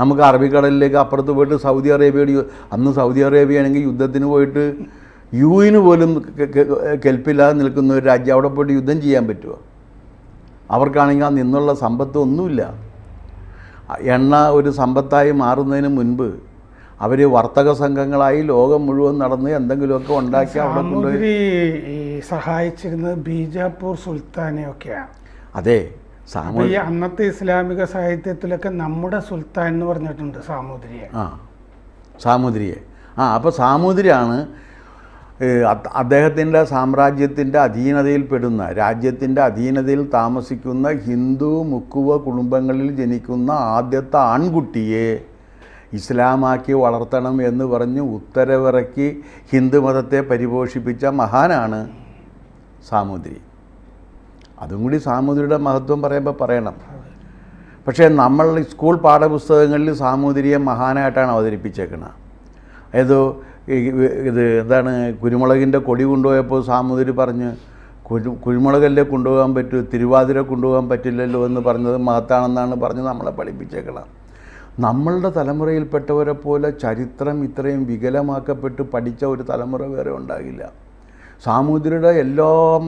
Speaker 2: നമുക്ക് അറബിക്കടലിലേക്ക് അപ്പുറത്ത് പോയിട്ട് സൗദി അറേബ്യയുടെ അന്ന് സൗദി അറേബ്യ ആണെങ്കിൽ യുദ്ധത്തിന് പോയിട്ട് ഇന് പോലും കെൽപ്പില്ലാതെ നിൽക്കുന്ന ഒരു രാജ്യം അവിടെ പോയിട്ട് യുദ്ധം ചെയ്യാൻ പറ്റുമോ അവർക്കാണെങ്കിൽ ആ നിന്നുള്ള സമ്പത്തൊന്നുമില്ല എണ്ണ ഒരു സമ്പത്തായി മാറുന്നതിന് മുൻപ് അവർ വർത്തക സംഘങ്ങളായി ലോകം മുഴുവൻ നടന്ന് എന്തെങ്കിലുമൊക്കെ ഉണ്ടാക്കി അവിടെ
Speaker 1: സഹായിച്ചിരുന്നത് ബീജാപ്പൂർ ഒക്കെയാണ്
Speaker 2: അതെ സാമൂഹ്യ
Speaker 1: അന്നത്തെ ഇസ്ലാമിക സാഹിത്യത്തിലൊക്കെ നമ്മുടെ സുൽത്താൻ എന്ന് പറഞ്ഞിട്ടുണ്ട് സാമൂതിരിയെ
Speaker 2: ആ സാമൂതിരിയെ ആ അപ്പോൾ സാമൂതിരിയാണ് അദ്ദേഹത്തിൻ്റെ സാമ്രാജ്യത്തിൻ്റെ അധീനതയിൽപ്പെടുന്ന രാജ്യത്തിൻ്റെ അധീനതയിൽ താമസിക്കുന്ന ഹിന്ദു മുക്കുവ കുടുംബങ്ങളിൽ ജനിക്കുന്ന ആദ്യത്തെ ആൺകുട്ടിയെ ഇസ്ലാമാക്കി വളർത്തണം എന്ന് പറഞ്ഞ് ഉത്തരവിറക്കി ഹിന്ദുമതത്തെ പരിപോഷിപ്പിച്ച മഹാനാണ് സാമൂതിരി അതും കൂടി സാമൂതിരിയുടെ മഹത്വം പറയുമ്പോൾ പറയണം പക്ഷേ നമ്മൾ സ്കൂൾ പാഠപുസ്തകങ്ങളിൽ സാമൂതിരിയെ മഹാനായിട്ടാണ് അവതരിപ്പിച്ചേക്കുന്നത് അതായത് ഇത് എന്താണ് കുരുമുളകിൻ്റെ കൊടി കൊണ്ടുപോയപ്പോൾ സാമൂതിരി പറഞ്ഞ് കുരു കുരുമുളകല്ലേ കൊണ്ടുപോകാൻ പറ്റൂ തിരുവാതിര കൊണ്ടുപോകാൻ പറ്റില്ലല്ലോ എന്ന് പറഞ്ഞത് മഹത്താണെന്നാണ് പറഞ്ഞ് നമ്മളെ പഠിപ്പിച്ചേക്കണം നമ്മളുടെ തലമുറയിൽപ്പെട്ടവരെ പോലെ ചരിത്രം ഇത്രയും വികലമാക്കപ്പെട്ട് പഠിച്ച ഒരു തലമുറ വേറെ ഉണ്ടാകില്ല സാമൂതിരിയുടെ എല്ലാം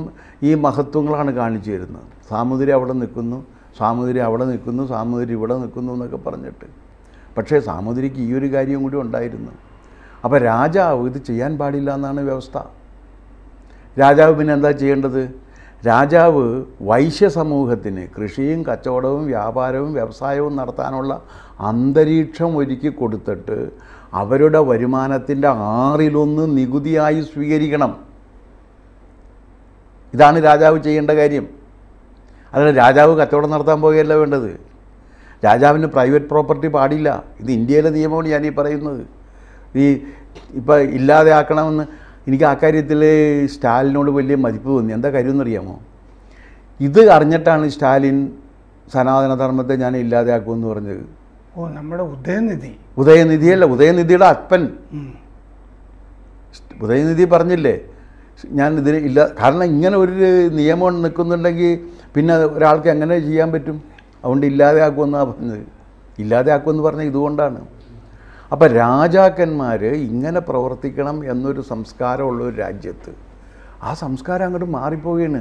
Speaker 2: ഈ മഹത്വങ്ങളാണ് കാണിച്ചു തരുന്നത് സാമൂതിരി അവിടെ നിൽക്കുന്നു സാമൂതിരി അവിടെ നിൽക്കുന്നു സാമൂതിരി ഇവിടെ നിൽക്കുന്നു എന്നൊക്കെ പറഞ്ഞിട്ട് പക്ഷേ സാമൂതിരിക്ക് ഈ ഒരു കാര്യം കൂടി ഉണ്ടായിരുന്നു അപ്പോൾ രാജാവ് ഇത് ചെയ്യാൻ പാടില്ല എന്നാണ് വ്യവസ്ഥ രാജാവ് പിന്നെ എന്താ ചെയ്യേണ്ടത് രാജാവ് വൈശ്യ സമൂഹത്തിന് കൃഷിയും കച്ചവടവും വ്യാപാരവും വ്യവസായവും നടത്താനുള്ള അന്തരീക്ഷം ഒരുക്കി കൊടുത്തിട്ട് അവരുടെ വരുമാനത്തിൻ്റെ ആറിലൊന്ന് നികുതിയായി സ്വീകരിക്കണം ഇതാണ് രാജാവ് ചെയ്യേണ്ട കാര്യം അതായത് രാജാവ് കച്ചവടം നടത്താൻ പോകുകയല്ല വേണ്ടത് രാജാവിന് പ്രൈവറ്റ് പ്രോപ്പർട്ടി പാടില്ല ഇത് ഇന്ത്യയിലെ നിയമമാണ് ഞാനീ പറയുന്നത് ഈ ഇപ്പം ഇല്ലാതെ ആക്കണമെന്ന് എനിക്ക് ആ കാര്യത്തിൽ സ്റ്റാലിനോട് വലിയ മതിപ്പ് തോന്നി എന്താ കാര്യം എന്നറിയാമോ ഇത് അറിഞ്ഞിട്ടാണ് സ്റ്റാലിൻ സനാതന ധർമ്മത്തെ ഞാൻ ഇല്ലാതെയാക്കുമെന്ന് പറഞ്ഞത്
Speaker 1: ഓ നമ്മുടെ ഉദയനിധി
Speaker 2: ഉദയനിധിയല്ല ഉദയനിധിയുടെ അപ്പൻ ഉദയനിധി പറഞ്ഞില്ലേ ഞാൻ ഇതിന് ഇല്ല കാരണം ഇങ്ങനെ ഒരു നിയമം നിൽക്കുന്നുണ്ടെങ്കിൽ പിന്നെ ഒരാൾക്ക് എങ്ങനെ ചെയ്യാൻ പറ്റും അതുകൊണ്ട് ഇല്ലാതെ ആക്കുമെന്നാണ് പറഞ്ഞത് ആക്കുമെന്ന് പറഞ്ഞ ഇതുകൊണ്ടാണ് അപ്പം രാജാക്കന്മാർ ഇങ്ങനെ പ്രവർത്തിക്കണം എന്നൊരു സംസ്കാരമുള്ള ഒരു രാജ്യത്ത് ആ സംസ്കാരം അങ്ങോട്ട് മാറിപ്പോവുകയാണ്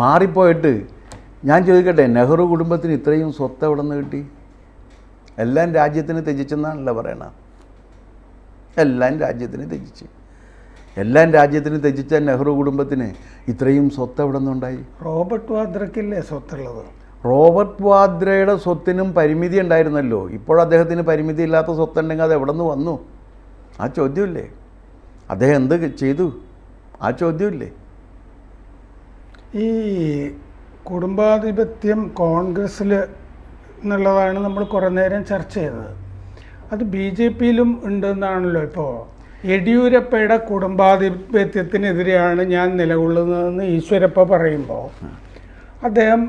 Speaker 2: മാറിപ്പോയിട്ട് ഞാൻ ചോദിക്കട്ടെ നെഹ്റു കുടുംബത്തിന് ഇത്രയും സ്വത്ത് എവിടെ നിന്ന് കിട്ടി എല്ലാം രാജ്യത്തിന് ത്യജിച്ചെന്നാണല്ലോ പറയണത് എല്ലാം രാജ്യത്തിന് ത്യജിച്ച് എല്ലാം രാജ്യത്തിന് ത്യജിച്ച നെഹ്റു കുടുംബത്തിന് ഇത്രയും സ്വത്ത് എവിടെ നിന്നുണ്ടായി
Speaker 1: റോബർട്ട് വാദ്രക്കില്ലേ സ്വത്തുള്ളത്
Speaker 2: റോബർട്ട് വാദ്രയുടെ സ്വത്തിനും പരിമിതി ഉണ്ടായിരുന്നല്ലോ ഇപ്പോൾ അദ്ദേഹത്തിന് പരിമിതി ഇല്ലാത്ത സ്വത്തുണ്ടെങ്കിൽ അത് എവിടെ നിന്ന് വന്നു ആ ചോദ്യമില്ലേ അദ്ദേഹം എന്ത് ചെയ്തു ആ ചോദ്യമില്ലേ
Speaker 1: ഈ കുടുംബാധിപത്യം കോൺഗ്രസ്സിൽ എന്നുള്ളതാണ് നമ്മൾ കുറേ നേരം ചർച്ച ചെയ്തത് അത് ബി ജെ പിയിലും ഉണ്ടെന്നാണല്ലോ ഇപ്പോൾ യെഡ്യൂരപ്പയുടെ കുടുംബാധിപത്യത്തിനെതിരെയാണ് ഞാൻ നിലകൊള്ളുന്നതെന്ന് ഈശ്വരപ്പ പറയുമ്പോൾ അദ്ദേഹം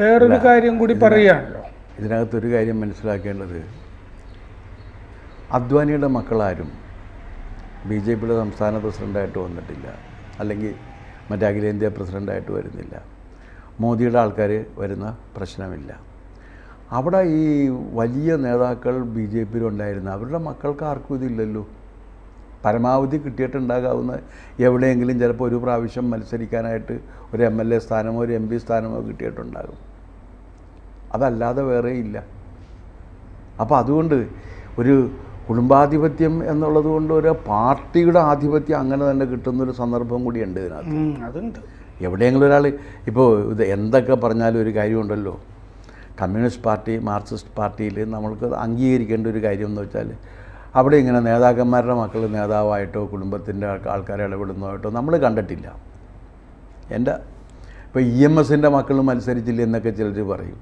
Speaker 1: വേറൊരു കാര്യം കൂടി പറയുകയാണല്ലോ
Speaker 2: ഇതിനകത്തൊരു കാര്യം മനസ്സിലാക്കേണ്ടത് അദ്വാനിയുടെ മക്കളാരും ബി ജെ പിയുടെ സംസ്ഥാന പ്രസിഡൻ്റായിട്ട് വന്നിട്ടില്ല അല്ലെങ്കിൽ മറ്റേ അഖിലേന്ത്യാ പ്രസിഡൻ്റായിട്ട് വരുന്നില്ല മോദിയുടെ ആൾക്കാർ വരുന്ന പ്രശ്നമില്ല അവിടെ ഈ വലിയ നേതാക്കൾ ബി ജെ പിയിലുണ്ടായിരുന്നു അവരുടെ മക്കൾക്ക് ആർക്കും ഇതില്ലല്ലോ പരമാവധി കിട്ടിയിട്ടുണ്ടാകാവുന്ന എവിടെയെങ്കിലും ചിലപ്പോൾ ഒരു പ്രാവശ്യം മത്സരിക്കാനായിട്ട് ഒരു എം എൽ എ സ്ഥാനമോ ഒരു എം പി സ്ഥാനമോ കിട്ടിയിട്ടുണ്ടാകും അതല്ലാതെ വേറെ ഇല്ല അപ്പോൾ അതുകൊണ്ട് ഒരു കുടുംബാധിപത്യം എന്നുള്ളത് കൊണ്ട് ഒരു പാർട്ടിയുടെ ആധിപത്യം അങ്ങനെ തന്നെ കിട്ടുന്നൊരു സന്ദർഭം കൂടിയുണ്ട്
Speaker 1: ഇതിനകത്ത് അതുണ്ട്
Speaker 2: എവിടെയെങ്കിലും ഒരാൾ ഇപ്പോൾ ഇത് എന്തൊക്കെ പറഞ്ഞാലും ഒരു കാര്യമുണ്ടല്ലോ കമ്മ്യൂണിസ്റ്റ് പാർട്ടി മാർക്സിസ്റ്റ് പാർട്ടിയിൽ നമ്മൾക്ക് അംഗീകരിക്കേണ്ട ഒരു കാര്യം എന്ന് വെച്ചാൽ അവിടെ ഇങ്ങനെ നേതാക്കന്മാരുടെ മക്കൾ നേതാവായിട്ടോ കുടുംബത്തിൻ്റെ ആൾക്കാരെ ഇടപെടുന്നതായിട്ടോ നമ്മൾ കണ്ടിട്ടില്ല എൻ്റെ ഇപ്പോൾ ഇ എം എസിൻ്റെ മക്കൾ മത്സരിച്ചില്ല എന്നൊക്കെ ചിലർ പറയും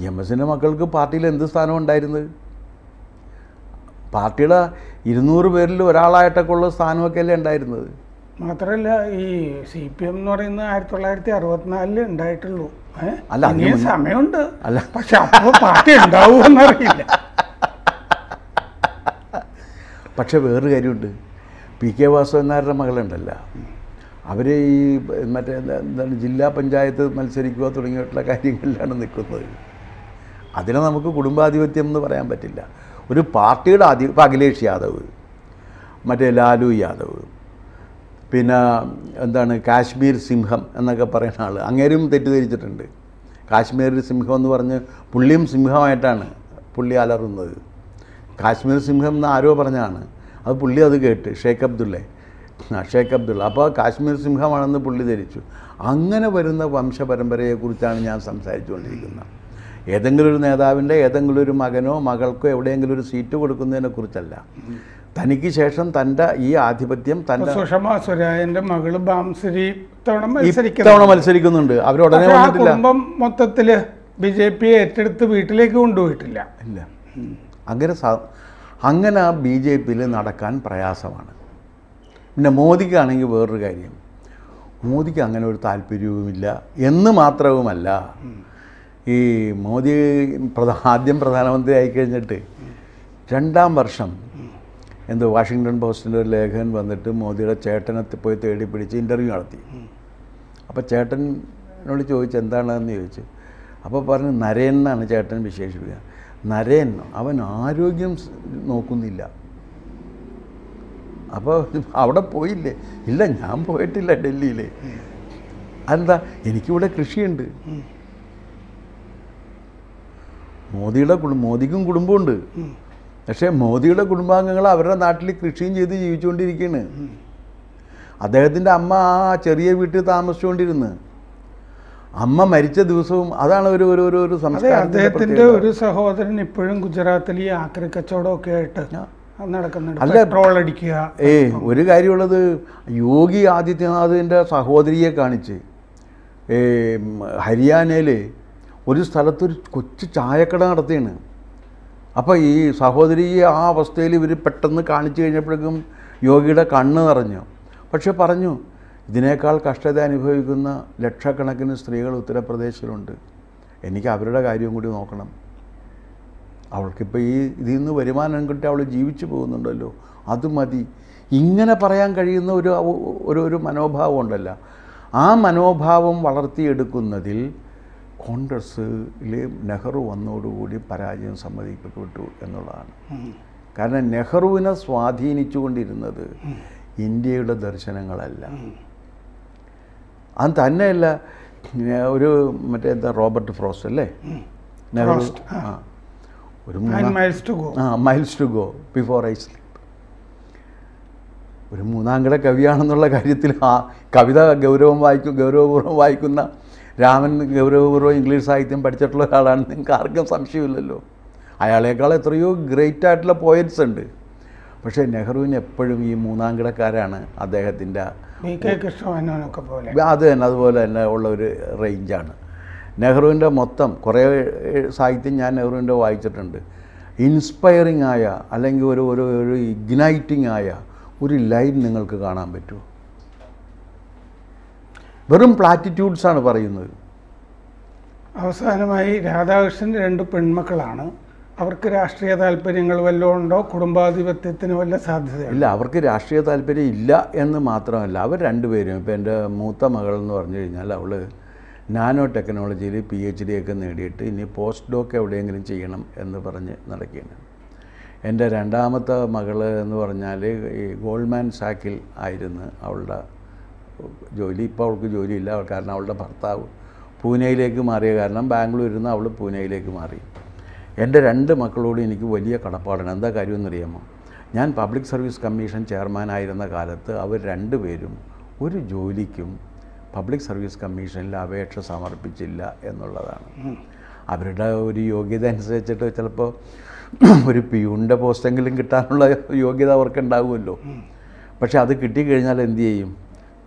Speaker 2: ഇ എം എസിൻ്റെ മക്കൾക്ക് പാർട്ടിയിൽ എന്ത് സ്ഥാനം ഉണ്ടായിരുന്നത് പാർട്ടിയുടെ ഇരുന്നൂറ് പേരിൽ ഒരാളായിട്ടൊക്കെ ഉള്ള സ്ഥാനമൊക്കെയല്ലേ ഉണ്ടായിരുന്നത്
Speaker 1: മാത്രല്ല ഈ സി പി എം എന്ന് പറയുന്നത് ആയിരത്തി തൊള്ളായിരത്തി അറുപത്തിനാലില് ഉണ്ടായിട്ടുള്ളൂ അല്ല ഇനിയും സമയമുണ്ട് അല്ല പക്ഷെ അപ്പോൾ പാർട്ടി ഉണ്ടാവുമെന്നറിയില്ല
Speaker 2: പക്ഷെ വേറൊരു കാര്യമുണ്ട് പി കെ വാസവൻ നായരുടെ മകളുണ്ടല്ലോ അവർ ഈ മറ്റേ എന്താണ് ജില്ലാ പഞ്ചായത്ത് മത്സരിക്കുക തുടങ്ങിയിട്ടുള്ള കാര്യങ്ങളിലാണ് നിൽക്കുന്നത് അതിനെ നമുക്ക് കുടുംബാധിപത്യം എന്ന് പറയാൻ പറ്റില്ല ഒരു പാർട്ടിയുടെ ആധി ഇപ്പം അഖിലേഷ് യാദവ് മറ്റേ ലാലു യാദവ് പിന്നെ എന്താണ് കാശ്മീർ സിംഹം എന്നൊക്കെ പറയുന്ന ആൾ അങ്ങേരും തെറ്റിദ്ധരിച്ചിട്ടുണ്ട് കാശ്മീർ സിംഹം എന്ന് പറഞ്ഞ് പുള്ളിയും സിംഹമായിട്ടാണ് പുള്ളി അലറുന്നത് കാശ്മീർ സിംഹം എന്ന് ആരോ പറഞ്ഞാണ് അത് പുള്ളി അത് കേട്ട് ഷേഖ് അബ്ദുള്ളേ ഷേഖ് അബ്ദുള്ള അപ്പോൾ കാശ്മീർ സിംഹമാണെന്ന് പുള്ളി ധരിച്ചു അങ്ങനെ വരുന്ന വംശപരമ്പരയെക്കുറിച്ചാണ് ഞാൻ സംസാരിച്ചുകൊണ്ടിരിക്കുന്നത് ഏതെങ്കിലും ഒരു നേതാവിൻ്റെ ഏതെങ്കിലും ഒരു മകനോ മകൾക്കോ എവിടെയെങ്കിലും ഒരു സീറ്റ് കൊടുക്കുന്നതിനെക്കുറിച്ചല്ല തനിക്ക് ശേഷം തൻ്റെ ഈ ആധിപത്യം തൻ്റെ
Speaker 1: സുഷമ സ്വരാജന്റെ മകള് ബാംസുരി ഇത്തവണ
Speaker 2: മത്സരിക്കുന്നുണ്ട് അവരുടനെ വന്നിട്ടില്ല കുടുംബം
Speaker 1: മൊത്തത്തിൽ ബി ജെ പി ഏറ്റെടുത്ത് വീട്ടിലേക്ക് കൊണ്ടുപോയിട്ടില്ല ഇല്ല
Speaker 2: അങ്ങനെ അങ്ങനെ ആ ബി ജെ പിയിൽ നടക്കാൻ പ്രയാസമാണ് പിന്നെ മോദിക്കാണെങ്കിൽ വേറൊരു കാര്യം മോദിക്ക് അങ്ങനെ ഒരു താല്പര്യവുമില്ല എന്ന് മാത്രവുമല്ല ഈ മോദി പ്രധാ ആദ്യം പ്രധാനമന്ത്രി ആയിക്കഴിഞ്ഞിട്ട് രണ്ടാം വർഷം എന്തോ വാഷിങ്ടൺ പോസ്റ്റിൻ്റെ ഒരു ലേഖകൻ വന്നിട്ട് മോദിയുടെ ചേട്ടനെ പോയി തേടി പിടിച്ച് ഇൻ്റർവ്യൂ നടത്തി അപ്പോൾ ചേട്ടനോട് ചോദിച്ചു എന്താണെന്ന് ചോദിച്ചു അപ്പോൾ പറഞ്ഞു നരേൻ എന്നാണ് ചേട്ടൻ വിശേഷിപ്പിക്കുക നരേൻ അവൻ ആരോഗ്യം നോക്കുന്നില്ല അപ്പോൾ അവിടെ പോയില്ലേ ഇല്ല ഞാൻ പോയിട്ടില്ല ഡൽഹിയിൽ അതെന്താ എനിക്കിവിടെ കൃഷിയുണ്ട് മോദിയുടെ കുടും മോദിക്കും കുടുംബമുണ്ട് പക്ഷേ മോദിയുടെ കുടുംബാംഗങ്ങൾ അവരുടെ നാട്ടിൽ കൃഷിയും ചെയ്ത് ജീവിച്ചുകൊണ്ടിരിക്കുകയാണ് അദ്ദേഹത്തിൻ്റെ അമ്മ ആ ചെറിയ വീട്ടിൽ താമസിച്ചുകൊണ്ടിരുന്ന് അമ്മ മരിച്ച ദിവസവും അതാണ് ഒരു ഒരു ഒരു സംസ്കാരം അദ്ദേഹത്തിൻ്റെ ഒരു
Speaker 1: സഹോദരൻ ഇപ്പോഴും ഗുജറാത്തിൽ ഈ ആക്രി കച്ചവടമൊക്കെ ആയിട്ട് നടക്കുന്നുണ്ട് അടിക്കുക
Speaker 2: ഏ ഒരു കാര്യമുള്ളത് യോഗി ആദിത്യനാഥിൻ്റെ സഹോദരിയെ കാണിച്ച് ഹരിയാനയിൽ ഒരു സ്ഥലത്തൊരു കൊച്ചു ചായക്കട നടത്തിയാണ് അപ്പോൾ ഈ സഹോദരി ആ അവസ്ഥയിൽ ഇവർ പെട്ടെന്ന് കാണിച്ചു കഴിഞ്ഞപ്പോഴേക്കും യോഗിയുടെ കണ്ണ് നിറഞ്ഞു പക്ഷെ പറഞ്ഞു ഇതിനേക്കാൾ കഷ്ടത അനുഭവിക്കുന്ന ലക്ഷക്കണക്കിന് സ്ത്രീകൾ ഉത്തർപ്രദേശിലുണ്ട് എനിക്ക് അവരുടെ കാര്യവും കൂടി നോക്കണം അവൾക്കിപ്പോൾ ഈ ഇതിൽ നിന്ന് വരുമാനം കിട്ടി അവൾ ജീവിച്ചു പോകുന്നുണ്ടല്ലോ അത് മതി ഇങ്ങനെ പറയാൻ കഴിയുന്ന ഒരു ഒരു ഒരു മനോഭാവം ഉണ്ടല്ലോ ആ മനോഭാവം വളർത്തിയെടുക്കുന്നതിൽ കോൺഗ്രസ്സിലെ നെഹ്റു വന്നതോടുകൂടി പരാജയം സമ്മതിക്കപ്പെട്ടു എന്നുള്ളതാണ് കാരണം നെഹ്റുവിനെ സ്വാധീനിച്ചുകൊണ്ടിരുന്നത് ഇന്ത്യയുടെ ദർശനങ്ങളല്ല അത് തന്നെയല്ല ഒരു മറ്റേ എന്താ റോബർട്ട് ഫ്രോസ്റ്റ് അല്ലേ നെഹ്റു ആ ഒരു miles to go before I sleep ഒരു മൂന്നാം കവിയാണെന്നുള്ള കാര്യത്തിൽ ആ കവിത ഗൗരവം വായിക്കും ഗൗരവപൂർവ്വം വായിക്കുന്ന രാമൻ ഗൗരവപൂർവ്വം ഇംഗ്ലീഷ് സാഹിത്യം പഠിച്ചിട്ടുള്ള ഒരാളാണ് നിങ്ങൾക്ക് ആർക്കും സംശയമില്ലല്ലോ അയാളേക്കാൾ എത്രയോ ഗ്രേറ്റ് ആയിട്ടുള്ള പോയറ്റ്സ് ഉണ്ട് പക്ഷേ നെഹ്റുവിന് എപ്പോഴും ഈ മൂന്നാം കിടക്കാരാണ് അദ്ദേഹത്തിൻ്റെ
Speaker 1: പോലെ അത് തന്നെ
Speaker 2: അതുപോലെ തന്നെ ഉള്ള ഒരു റേഞ്ചാണ് നെഹ്റുവിൻ്റെ മൊത്തം കുറേ സാഹിത്യം ഞാൻ നെഹ്റുവിൻ്റെ വായിച്ചിട്ടുണ്ട് ഇൻസ്പയറിംഗ് ആയ അല്ലെങ്കിൽ ഒരു ഒരു ഇഗ്നൈറ്റിംഗ് ആയ ഒരു ലൈൻ നിങ്ങൾക്ക് കാണാൻ പറ്റുമോ വെറും പ്ലാറ്റിറ്റ്യൂഡ്സാണ് പറയുന്നത്
Speaker 1: അവസാനമായി രാധാകൃഷ്ണൻ രണ്ട് പെൺമക്കളാണ് അവർക്ക് രാഷ്ട്രീയ താല്പര്യങ്ങൾ വല്ലതും ഉണ്ടോ കുടുംബാധിപത്യത്തിന് വല്ല സാധ്യത ഇല്ല
Speaker 2: അവർക്ക് രാഷ്ട്രീയ താല്പര്യം ഇല്ല എന്ന് മാത്രമല്ല അവർ രണ്ടുപേരും ഇപ്പോൾ എൻ്റെ മൂത്ത മകൾ എന്ന് പറഞ്ഞു കഴിഞ്ഞാൽ അവൾ നാനോ ടെക്നോളജിയിൽ പി എച്ച് ഡി ഒക്കെ നേടിയിട്ട് ഇനി പോസ്റ്റ് ഡോക്ക് എവിടെയെങ്കിലും ചെയ്യണം എന്ന് പറഞ്ഞ് നടക്കുകയാണ് എൻ്റെ രണ്ടാമത്തെ മകൾ എന്ന് പറഞ്ഞാൽ ഈ ഗോൾഡ്മാൻ സാക്കിൽ ആയിരുന്നു അവളുടെ ജോലി ഇപ്പോൾ അവൾക്ക് ജോലിയില്ല കാരണം അവളുടെ ഭർത്താവ് പൂനെയിലേക്ക് മാറിയ കാരണം ബാംഗ്ലൂരിൽ നിന്ന് അവൾ പൂനെയിലേക്ക് മാറി എൻ്റെ രണ്ട് മക്കളോട് എനിക്ക് വലിയ കടപ്പാടാണ് എന്താ കാര്യമെന്നറിയാമോ ഞാൻ പബ്ലിക് സർവീസ് കമ്മീഷൻ ചെയർമാനായിരുന്ന കാലത്ത് അവർ രണ്ടുപേരും ഒരു ജോലിക്കും പബ്ലിക് സർവീസ് കമ്മീഷനിൽ അപേക്ഷ സമർപ്പിച്ചില്ല എന്നുള്ളതാണ് അവരുടെ ഒരു യോഗ്യത അനുസരിച്ചിട്ട് ചിലപ്പോൾ ഒരു പിയൂണിൻ്റെ പോസ്റ്റെങ്കിലും കിട്ടാനുള്ള യോഗ്യത അവർക്ക് ഉണ്ടാവുമല്ലോ പക്ഷേ അത് കിട്ടിക്കഴിഞ്ഞാൽ എന്തു ചെയ്യും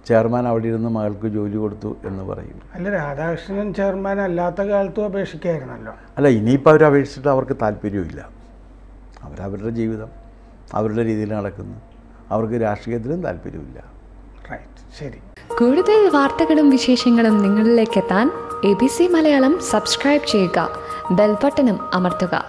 Speaker 2: ചെയർമാൻ അവിടെ ഇരുന്ന് മകൾക്ക് ജോലി കൊടുത്തു എന്ന് പറയും
Speaker 1: അല്ല രാധാകൃഷ്ണൻ ചെയർമാൻ അല്ലാത്ത കാലത്തും അപേക്ഷിക്കായിരുന്നല്ലോ
Speaker 2: അല്ല ഇനിയിപ്പോൾ അവർ അപേക്ഷിച്ചിട്ട് അവർക്ക് താല്പര്യമില്ല അവരവരുടെ ജീവിതം അവരുടെ രീതിയിൽ നടക്കുന്നു അവർക്ക് രാഷ്ട്രീയത്തിലും താല്പര്യമില്ല ശരി കൂടുതൽ വാർത്തകളും വിശേഷങ്ങളും
Speaker 1: നിങ്ങളിലേക്ക് എത്താൻ A B C Malayalam subscribe ചെയ്യുക ബെൽബട്ടനും അമർത്തുക